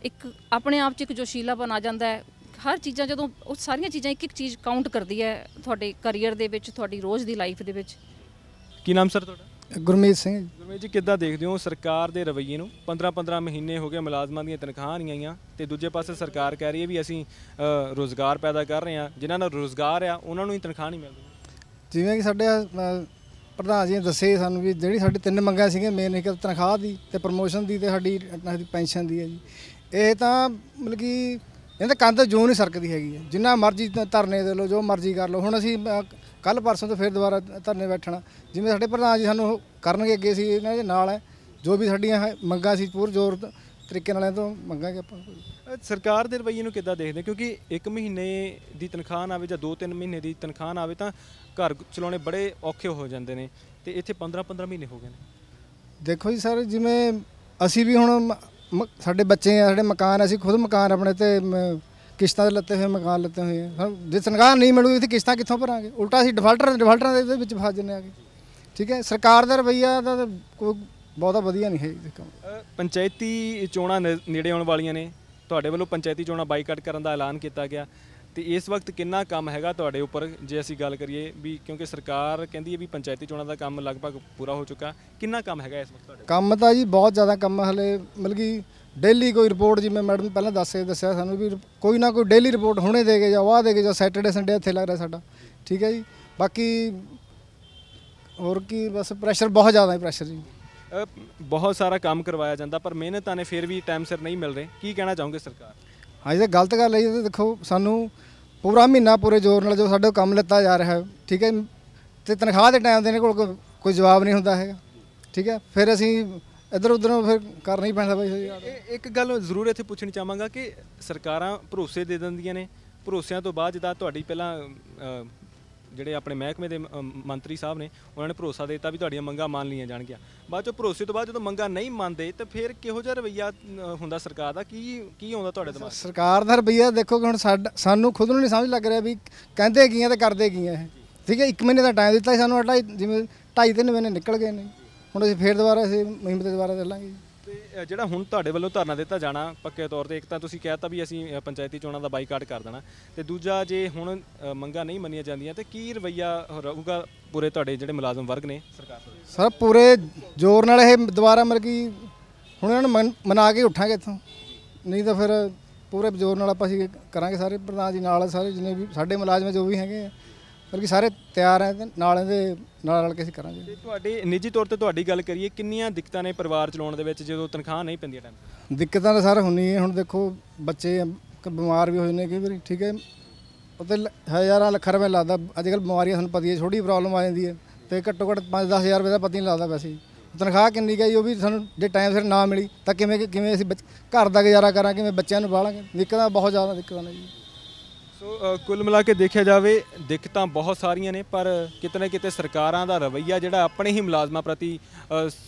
ਇੱਕ ਆਪਣੇ ਆਪ 'ਚ ਇੱਕ ਜੋਸ਼ੀਲਾਪਨ ਆ ਜਾਂਦਾ ਹੈ ਹਰ ਚੀਜ਼ਾਂ ਜਦੋਂ ਉਹ ਸਾਰੀਆਂ ਚੀਜ਼ਾਂ ਇੱਕ ਇੱਕ ਚੀਜ਼ ਕਾਊਂਟ ਕਰਦੀ ਹੈ ਤੁਹਾਡੇ ਕੈਰੀਅਰ ਦੇ ਵਿੱਚ ਤੁਹਾਡੀ ਰੋਜ਼ ਦੀ ਲਾਈਫ ਦੇ ਵਿੱਚ ਕੀ ਨਾਮ ਸਰ ਤੁਹਾਡਾ ਗੁਰਮੀਤ ਸਿੰਘ ਗੁਰਮੀਤ ਜੀ ਕਿੱਦਾਂ ਦੇਖਦੇ ਹੋ ਸਰਕਾਰ ਦੇ ਰਵੱਈਏ ਨੂੰ 15-15 ਮਹੀਨੇ ਹੋ ਗਏ ਮੁਲਾਜ਼ਮਾਂ ਦੀਆਂ ਤਨਖਾਹਾਂ ਨਹੀਂ ਆਈਆਂ ਤੇ ਦੂਜੇ ਪਾਸੇ ਸਰਕਾਰ ਕਹਿ ਰਹੀ ਹੈ ਵੀ ਅਸੀਂ ਰੋਜ਼ਗਾਰ ਪੈਦਾ ਕਰ ਰਹੇ ਹਾਂ ਜਿਨ੍ਹਾਂ ਨੂੰ ਰੋਜ਼ਗਾਰ ਆ ਉਹਨਾਂ ਨੂੰ ਹੀ ਤਨਖਾਹ ਨਹੀਂ ਮਿਲਦੀ ਜਿਵੇਂ ਕਿ ਸਾਡੇ ਪ੍ਰਧਾਨ ਜੀ ਨੇ ਦੱਸੇ ਸਾਨੂੰ ਵੀ ਜਿਹੜੀ ਸਾਡੀ ਤਿੰਨ ਮੰਗਾਂ ਸੀਗੇ ਮੇਨ ਇੱਕ ਤਨਖਾਹ ਦੀ ਤੇ ਪ੍ਰਮੋਸ਼ਨ ਦੀ ਤੇ ਸਾਡੀ ਪੈਨਸ਼ਨ ਦੀ ਹੈ ਜੀ ਇਹ ਤਾਂ ਮਤਲਬ ਕਿ ਇਹਦੇ ਕੰਧ ਜੋ ਨਹੀਂ ਸਰਕਦੀ ਹੈਗੀ ਜਿੰਨਾ ਮਰਜ਼ੀ ਧਰਨੇ ਦੇ ਲੋ ਜੋ ਮਰਜ਼ੀ ਕਰ ਲੋ ਹੁਣ ਅਸੀਂ ਕੱਲ ਪਰਸੋਂ ਤੋਂ ਫਿਰ ਦੁਬਾਰਾ ਧਰਨੇ ਬੈਠਣਾ ਜਿਵੇਂ ਸਾਡੇ ਪ੍ਰਧਾਨ ਜੀ ਸਾਨੂੰ ਕਰਨਗੇ ਅੱਗੇ ਸੀ ਇਹਨਾਂ ਦੇ ਨਾਲ ਹੈ ਜੋ ਵੀ ਸਾਡੀਆਂ ਮੰਗਾਂ ਸੀ ਪੂਰ ਜ਼ੋਰ ਤਰੀਕੇ ਨਾਲ ਇਹ ਤੋਂ ਮੰਗਾਂਗੇ ਆਪਾਂ ਸਰਕਾਰ ਦੇ ਰਵੱਈਏ ਨੂੰ ਕਿੱਦਾਂ ਦੇਖਦੇ ਕਿਉਂਕਿ 1 ਮਹੀਨੇ ਦੀ ਤਨਖਾਹ ਆਵੇ ਜਾਂ 2-3 ਮਹੀਨੇ ਦੀ ਤਨਖਾਹ ਆਵੇ ਤਾਂ ਘਰ ਚਲਾਉਣੇ ਬੜੇ ਔਖੇ ਹੋ ਜਾਂਦੇ ਨੇ ਤੇ ਇੱਥੇ 15-15 ਮਹੀਨੇ ਹੋ ਗਏ ਨੇ ਦੇਖੋ ਜੀ ਸਰ ਜਿਵੇਂ ਅਸੀਂ ਵੀ ਹੁਣ ਸਾਡੇ ਬੱਚੇ ਆ ਸਾਡੇ ਮਕਾਨ ਅਸੀਂ ਖੁਦ ਮਕਾਨ ਆਪਣੇ ਤੇ ਕਿਸ਼ਤਾਂ ਦੇ ਲੱਤੇ ਹੋਏ ਮਕਾਨ ਲੱਤੇ ਹੋਏ ਆ ਜੇ ਤਨਖਾਹ ਨਹੀਂ ਮਿਲੂਗੀ ਤੇ ਕਿਸ਼ਤਾਂ ਕਿੱਥੋਂ ਭਰਾਂਗੇ ਉਲਟਾ ਅਸੀਂ ਡਿਫਾਲਟਰ ਡਿਫਾਲਟਰਾਂ ਦੇ ਵਿੱਚ ਫਸ ਜੰਨੇ ਆਗੇ ਠੀਕ ਹੈ ਸਰਕਾਰ ਦਾ ਰਵਈਆ ਦਾ ਕੋਈ ਬਹੁਤਾ ਵਧੀਆ ਨਹੀਂ ਹੈ ਕੰਮ ਪੰਚਾਇਤੀ ਚੋਣਾਂ ਨੇੜੇ ਆਉਣ ਵਾਲੀਆਂ ਨੇ ਤੁਹਾਡੇ ਵੱਲੋਂ ਪੰਚਾਇਤੀ ਚੋਣਾਂ ਬਾਈਕਾਟ ਕਰਨ ਦਾ ਐਲਾਨ ਕੀਤਾ ਗਿਆ ਤੇ ਇਸ ਵਕਤ ਕਿੰਨਾ ਕੰਮ ਹੈਗਾ ਤੁਹਾਡੇ ਉੱਪਰ ਜੇ ਅਸੀਂ ਗੱਲ ਕਰੀਏ ਵੀ ਕਿਉਂਕਿ ਸਰਕਾਰ ਕਹਿੰਦੀ ਹੈ ਵੀ ਪੰਚਾਇਤੀ ਚੋਣਾਂ ਦਾ ਕੰਮ ਲਗਭਗ ਪੂਰਾ ਹੋ ਚੁੱਕਾ ਕਿੰਨਾ ਕੰਮ ਹੈਗਾ ਇਸ ਵਕਤ ਤੁਹਾਡੇ ਕੰਮ ਤਾਂ ਜੀ ਬਹੁਤ ਜ਼ਿਆਦਾ ਕੰਮ ਹਲੇ ਮਿਲ ਗਈ ਡੇਲੀ ਕੋਈ ਰਿਪੋਰਟ ਜਿਵੇਂ ਮੈਡਮ ਪਹਿਲਾਂ ਦੱਸ ਕੇ ਦੱਸਿਆ ਸਾਨੂੰ ਵੀ ਕੋਈ ਨਾ ਕੋਈ ਡੇਲੀ ਰਿਪੋਰਟ ਹੋਣੇ ਦੇ ਕੇ ਜਾਓ ਦੇਗੇ ਦੇ ਕੇ ਸੈਟਰਡੇ ਸੰਡੇ ਇੱਥੇ ਲੱਗ ਰਿਹਾ ਸਾਡਾ ਠੀਕ ਹੈ ਜੀ ਬਾਕੀ ਹੋਰ ਕੀ ਬਸ ਪ੍ਰੈਸ਼ਰ ਬਹੁਤ ਜ਼ਿਆਦਾ ਹੈ ਪ੍ਰੈਸ਼ਰ ਜੀ ਬਹੁਤ ਸਾਰਾ ਕੰਮ ਕਰਵਾਇਆ ਜਾਂਦਾ ਪਰ ਮਿਹਨਤਾਂ ਨੇ ਫਿਰ ਵੀ ਟਾਈਮ ਸਿਰ ਨਹੀਂ ਮਿਲ ਰਹੇ ਕੀ ਕਹਿਣਾ ਚਾਹੋਗੇ ਸਰਕਾਰ ਹਾਂਜੀ ਇਹ ਗਲਤ ਗੱਲ ਹੈ ਜੀ ਦੇਖੋ ਸਾਨੂੰ ਪੂਰਾ ਮਹੀਨਾ ਪੂਰੇ ਜ਼ੋਰ ਨਾਲ ਜੋ ਸਾਡਾ ਕੰਮ ਲੱਤਾ ਜਾ ਰਿਹਾ ਹੈ ਠੀਕ ਹੈ ਤੇ ਤਨਖਾਹ ਦੇ ਟਾਈਮ ਦੇ ਕੋਲ ਕੋਈ ਜਵਾਬ ਨਹੀਂ ਹੁੰਦਾ ਹੈਗਾ ਠੀਕ ਹੈ ਫਿਰ ਅਸੀਂ ਇਧਰ ਉਧਰ ਫਿਰ ਕਰਨਾ ਹੀ ਪੈਂਦਾ ਬਾਈ ਇੱਕ ਗੱਲ ਜ਼ਰੂਰ ਇੱਥੇ ਪੁੱਛਣੀ ਚਾਹਾਂਗਾ ਕਿ ਸਰਕਾਰਾਂ ਭਰੋਸੇ ਦੇ ਦਿੰਦੀਆਂ ਨੇ ਭਰੋਸਿਆਂ ਤੋਂ ਬਾਅਦ ਜਿੱਦਾਂ ਤੁਹਾਡੀ ਪਹਿਲਾਂ ਜਿਹੜੇ ਆਪਣੇ ਮਹਿਕਮੇ ਦੇ ਮੰਤਰੀ ਸਾਹਿਬ ਨੇ ਉਹਨਾਂ ਨੇ ਭਰੋਸਾ ਦਿੱਤਾ ਵੀ ਤੁਹਾਡੀਆਂ ਮੰਗਾਂ ਮੰਨ ਲਈਆਂ ਜਾਣਗੀਆਂ ਬਾਅਦ ਚੋਂ ਭਰੋਸੇ ਤੋਂ ਬਾਅਦ ਜਦੋਂ ਮੰਗਾਂ ਨਹੀਂ ਮੰਨਦੇ ਤਾਂ ਫਿਰ ਕਿਹੋ ਜਿਹਾ ਰਵਈਆ ਹੁੰਦਾ ਸਰਕਾਰ ਦਾ ਕੀ ਕੀ ਆਉਂਦਾ ਤੁਹਾਡੇ ਦਿਮਾਗ ਸਰਕਾਰ ਦਾ ਰਵਈਆ ਦੇਖੋ ਕਿ ਹੁਣ ਸਾਨੂੰ ਖੁਦ ਨੂੰ ਨਹੀਂ ਸਮਝ ਲੱਗ ਰਿਹਾ ਵੀ ਕਹਿੰਦੇ ਗਈਆਂ ਤੇ ਕਰਦੇ ਗਈਆਂ ਇਹ ਠੀਕ ਹੈ 1 ਮਹੀਨੇ ਦਾ ਟਾਈਮ ਦਿੱਤਾ ਸਾਨੂੰ ਅਟਾਈ ਜਿਵੇਂ 2.5 3 ਮਹੀਨੇ ਨਿਕਲ ਗਏ ਨੇ ਹੁਣ ਅਸੀਂ ਫੇਰ ਦੁਬਾਰਾ ਅਸੀਂ ਮਹੀਨੇ ਦੁਬਾਰਾ ਚੱਲਾਂਗੇ ਜਿਹੜਾ ਹੁਣ ਤੁਹਾਡੇ ਵੱਲੋਂ ਧਰਨਾ ਦਿੱਤਾ ਜਾਣਾ ਪੱਕੇ ਤੌਰ ਤੇ ਇੱਕ ਤਾਂ ਤੁਸੀਂ ਕਹਿਤਾ ਵੀ ਅਸੀਂ ਪੰਚਾਇਤੀ ਚੋਣਾਂ ਦਾ ਬਾਈਕਾਟ ਕਰ ਦੇਣਾ ਤੇ ਦੂਜਾ ਜੇ ਹੁਣ ਮੰਗਾ ਨਹੀਂ ਮੰਨੀਆਂ ਜਾਂਦੀਆਂ ਤੇ ਕੀ ਰਵਈਆ ਰਹੂਗਾ ਪੂਰੇ ਤੁਹਾਡੇ ਜਿਹੜੇ ਮੁਲਾਜ਼ਮ ਵਰਗ ਨੇ ਸਰਕਾਰ ਸਰ ਪੂਰੇ ਜ਼ੋਰ ਨਾਲ ਇਹ ਦੁਬਾਰਾ ਮਰਗੀ ਹੁਣ ਇਹਨਾਂ ਨੂੰ ਮਨਾ ਕੇ ਉੱਠਾਂਗੇ ਇੱਥੋਂ ਨਹੀਂ ਤਾਂ ਫਿਰ ਪੂਰੇ ਜ਼ੋਰ ਨਾਲ ਆਪਾਂ ਅਸੀਂ ਕਰਾਂਗੇ ਸਾਰੇ ਪ੍ਰਧਾਨ ਜੀ ਨਾਲ ਸਾਰੇ ਜਿੰਨੇ ਵੀ ਸਾਡੇ ਮੁਲਾਜ਼ਮ ਜੋ ਵੀ ਹੈਗੇ ਬਲਕਿ ਸਾਰੇ ਤਿਆਰ ਹੈ ਤੇ ਨਾਲ ਇਹਦੇ ਨਾਲ ਨਾਲ ਕੇ ਅਸੀਂ ਕਰਾਂਗੇ ਤੇ ਤੁਹਾਡੀ ਨਿੱਜੀ ਤੌਰ ਤੇ ਤੁਹਾਡੀ ਗੱਲ ਕਰੀਏ ਕਿੰਨੀਆਂ ਦਿੱਕਤਾਂ ਨੇ ਪਰਿਵਾਰ ਚਲਾਉਣ ਦੇ ਵਿੱਚ ਜਦੋਂ ਤਨਖਾਹ ਨਹੀਂ ਪੈਂਦੀ ਟਾਈਮ ਦਿੱਕਤਾਂ ਤਾਂ ਸਾਰ ਹੁੰਨੀ ਹੈ ਹੁਣ ਦੇਖੋ ਬੱਚੇ ਬਿਮਾਰ ਵੀ ਹੋਏ ਨੇ ਕਈ ਵਾਰੀ ਠੀਕ ਹੈ ਉਤੇ ਹਜ਼ਾਰਾਂ ਲੱਖਾਂ ਰੁਪਏ ਲੱਗਦਾ ਅੱਜ ਕੱਲ ਬਿਮਾਰੀਆਂ ਸਾਨੂੰ ਪਤੀਏ ਹੈ ਛੋਟੀ ਪ੍ਰੋਬਲਮ ਆ ਜਾਂਦੀ ਹੈ ਤੇ ਘੱਟੋ ਘੱਟ 5-10000 ਰੁਪਏ ਦਾ ਪਤੀ ਨਹੀਂ ਲੱਗਦਾ ਵੈਸੇ ਤਨਖਾਹ ਕਿੰਨੀ ਗਈ ਉਹ ਵੀ ਸਾਨੂੰ ਜੇ ਟਾਈਮ ਸਿਰ ਨਾ ਮਿਲੀ ਤਾਂ ਕਿਵੇਂ ਕਿਵੇਂ ਅਸੀਂ ਘਰ ਦਾ ਗੁਜ਼ਾਰਾ ਕਰਾਂ ਕਿਵੇਂ ਬੱਚਿਆਂ ਨੂੰ ਪਾਲਾਂਗੇ ਦਿੱਕਤਾਂ ਬਹੁਤ ਜ਼ਿਆਦਾ ਦਿੱਕਤਾਂ ਨੇ ਜੀ ਸੋ ਕੁੱਲ ਮਿਲਾ ਕੇ ਦੇਖਿਆ ਜਾਵੇ ਦਿੱਕਤਾਂ ਬਹੁਤ ਸਾਰੀਆਂ ਨੇ ਪਰ ਕਿਤੇ ਨਾ ਕਿਤੇ ਸਰਕਾਰਾਂ ਦਾ ਰਵਈਆ ਜਿਹੜਾ ਆਪਣੇ ਹੀ ਮੁਲਾਜ਼ਮਾਂ ਪ੍ਰਤੀ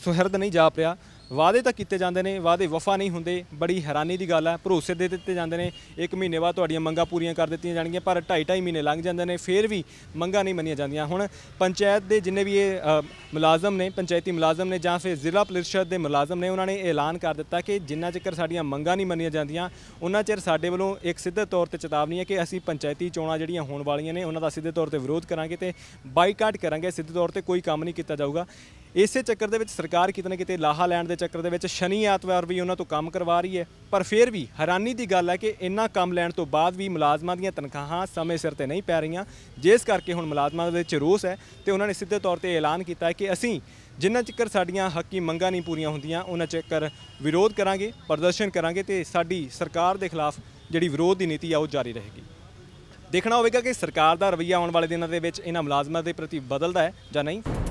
ਸੁਹਿਰਦ ਨਹੀਂ ਜਾਪ ਰਿਹਾ ਵਾਅਦੇ ਤਾਂ ਕੀਤੇ ਜਾਂਦੇ ਨੇ ਵਾਅਦੇ ਵਫਾ ਨਹੀਂ ਹੁੰਦੇ ਬੜੀ ਹੈਰਾਨੀ ਦੀ ਗੱਲ ਹੈ ਭਰੋਸੇ ਦੇ ਦਿੱਤੇ ਜਾਂਦੇ ਨੇ 1 ਮਹੀਨੇ ਬਾਅਦ ਤੁਹਾਡੀਆਂ ਮੰਗਾਂ ਪੂਰੀਆਂ ਕਰ ਦਿੱਤੀਆਂ ਜਾਣਗੀਆਂ ਪਰ 2.5 ਮਹੀਨੇ ਲੰਘ ਜਾਂਦੇ ਨੇ ਫਿਰ ਵੀ ਮੰਗਾਂ ਨਹੀਂ ਮੰਨੀਆਂ ਜਾਂਦੀਆਂ ਹੁਣ ਪੰਚਾਇਤ ਦੇ ਜਿੰਨੇ ਵੀ ਇਹ ਮੁਲਾਜ਼ਮ ਨੇ ਪੰਚਾਇਤੀ ਮੁਲਾਜ਼ਮ ਨੇ ਜਾਂ ਫਿਰ ਜ਼ਿਲ੍ਹਾ ਪ੍ਰੀਸ਼ਦ ਦੇ ਮੁਲਾਜ਼ਮ ਨੇ ਉਹਨਾਂ ਨੇ ਐਲਾਨ ਕਰ ਦਿੱਤਾ ਕਿ ਜਿੰਨਾ ਚਿਰ ਸਾਡੀਆਂ ਮੰਗਾਂ ਨਹੀਂ ਮੰਨੀਆਂ ਜਾਂਦੀਆਂ ਉਹਨਾਂ ਚਿਰ ਸਾਡੇ ਵੱਲੋਂ ਇੱਕ ਸਿੱਧੇ ਤੌਰ ਤੇ ਚੇਤਾਵਨੀ ਹੈ ਕਿ ਅਸੀਂ ਪੰਚਾਇਤੀ ਚੋਣਾਂ ਜਿਹੜੀਆਂ ਹੋਣ ਵਾਲੀਆਂ ਨੇ ਉਹਨਾਂ ਦਾ ਸਿੱਧੇ ਤੌਰ ਤੇ ਵਿਰੋਧ ਕਰਾਂਗੇ ਤੇ ਬਾਈਕਾਟ ਕਰਾਂਗੇ ਸਿੱਧੇ ਤੌਰ ਤੇ ਕੋਈ ਕੰਮ ਨਹੀਂ ਕੀਤਾ ਜਾਊਗਾ ਇਸੇ ਚੱਕਰ ਦੇ ਵਿੱਚ ਸਰਕਾਰ ਕਿਤੇ ਨਾ ਕਿਤੇ ਲਾਹਾ ਲੈਣ ਦੇ ਚੱਕਰ ਦੇ ਵਿੱਚ ਸ਼ਨੀ ਐਤਵਾਰ ਵੀ ਉਹਨਾਂ ਤੋਂ ਕੰਮ ਕਰਵਾ ਰਹੀ ਹੈ ਪਰ ਫਿਰ ਵੀ ਹੈਰਾਨੀ ਦੀ ਗੱਲ ਹੈ ਕਿ ਇੰਨਾ ਕੰਮ ਲੈਣ ਤੋਂ ਬਾਅਦ ਵੀ ਮੁਲਾਜ਼ਮਾਂ ਦੀਆਂ ਤਨਖਾਹਾਂ ਸਮੇਂ ਸਿਰ ਤੇ ਨਹੀਂ ਪੈ ਰਹੀਆਂ ਜਿਸ ਕਰਕੇ ਹੁਣ ਮੁਲਾਜ਼ਮਾਂ ਦੇ ਵਿੱਚ ਰੋਸ ਹੈ ਤੇ ਉਹਨਾਂ ਨੇ ਸਿੱਧੇ ਤੌਰ ਤੇ ਐਲਾਨ ਕੀਤਾ ਹੈ ਕਿ ਅਸੀਂ ਜਿੰਨਾ ਚਿਕਰ ਸਾਡੀਆਂ ਹੱਕੀ ਮੰਗਾਂ ਨਹੀਂ ਪੂਰੀਆਂ ਹੁੰਦੀਆਂ ਉਹਨਾਂ ਚਿਕਰ ਵਿਰੋਧ ਕਰਾਂਗੇ ਪ੍ਰਦਰਸ਼ਨ ਕਰਾਂਗੇ ਤੇ ਸਾਡੀ ਸਰਕਾਰ ਦੇ ਖਿਲਾਫ ਜਿਹੜੀ ਵਿਰੋਧ ਦੀ ਨੀਤੀ ਆ ਉਹ ਜਾਰੀ ਰਹੇਗੀ ਦੇਖਣਾ ਹੋਵੇਗਾ ਕਿ ਸਰਕਾਰ ਦਾ ਰਵਈਆ ਆਉਣ ਵਾਲੇ ਦਿਨਾਂ ਦੇ ਵਿੱਚ ਇਹਨਾਂ ਮੁਲਾਜ਼ਮਾਂ ਦੇ ਪ੍ਰਤੀ ਬਦਲਦਾ ਹੈ ਜਾਂ ਨਹੀਂ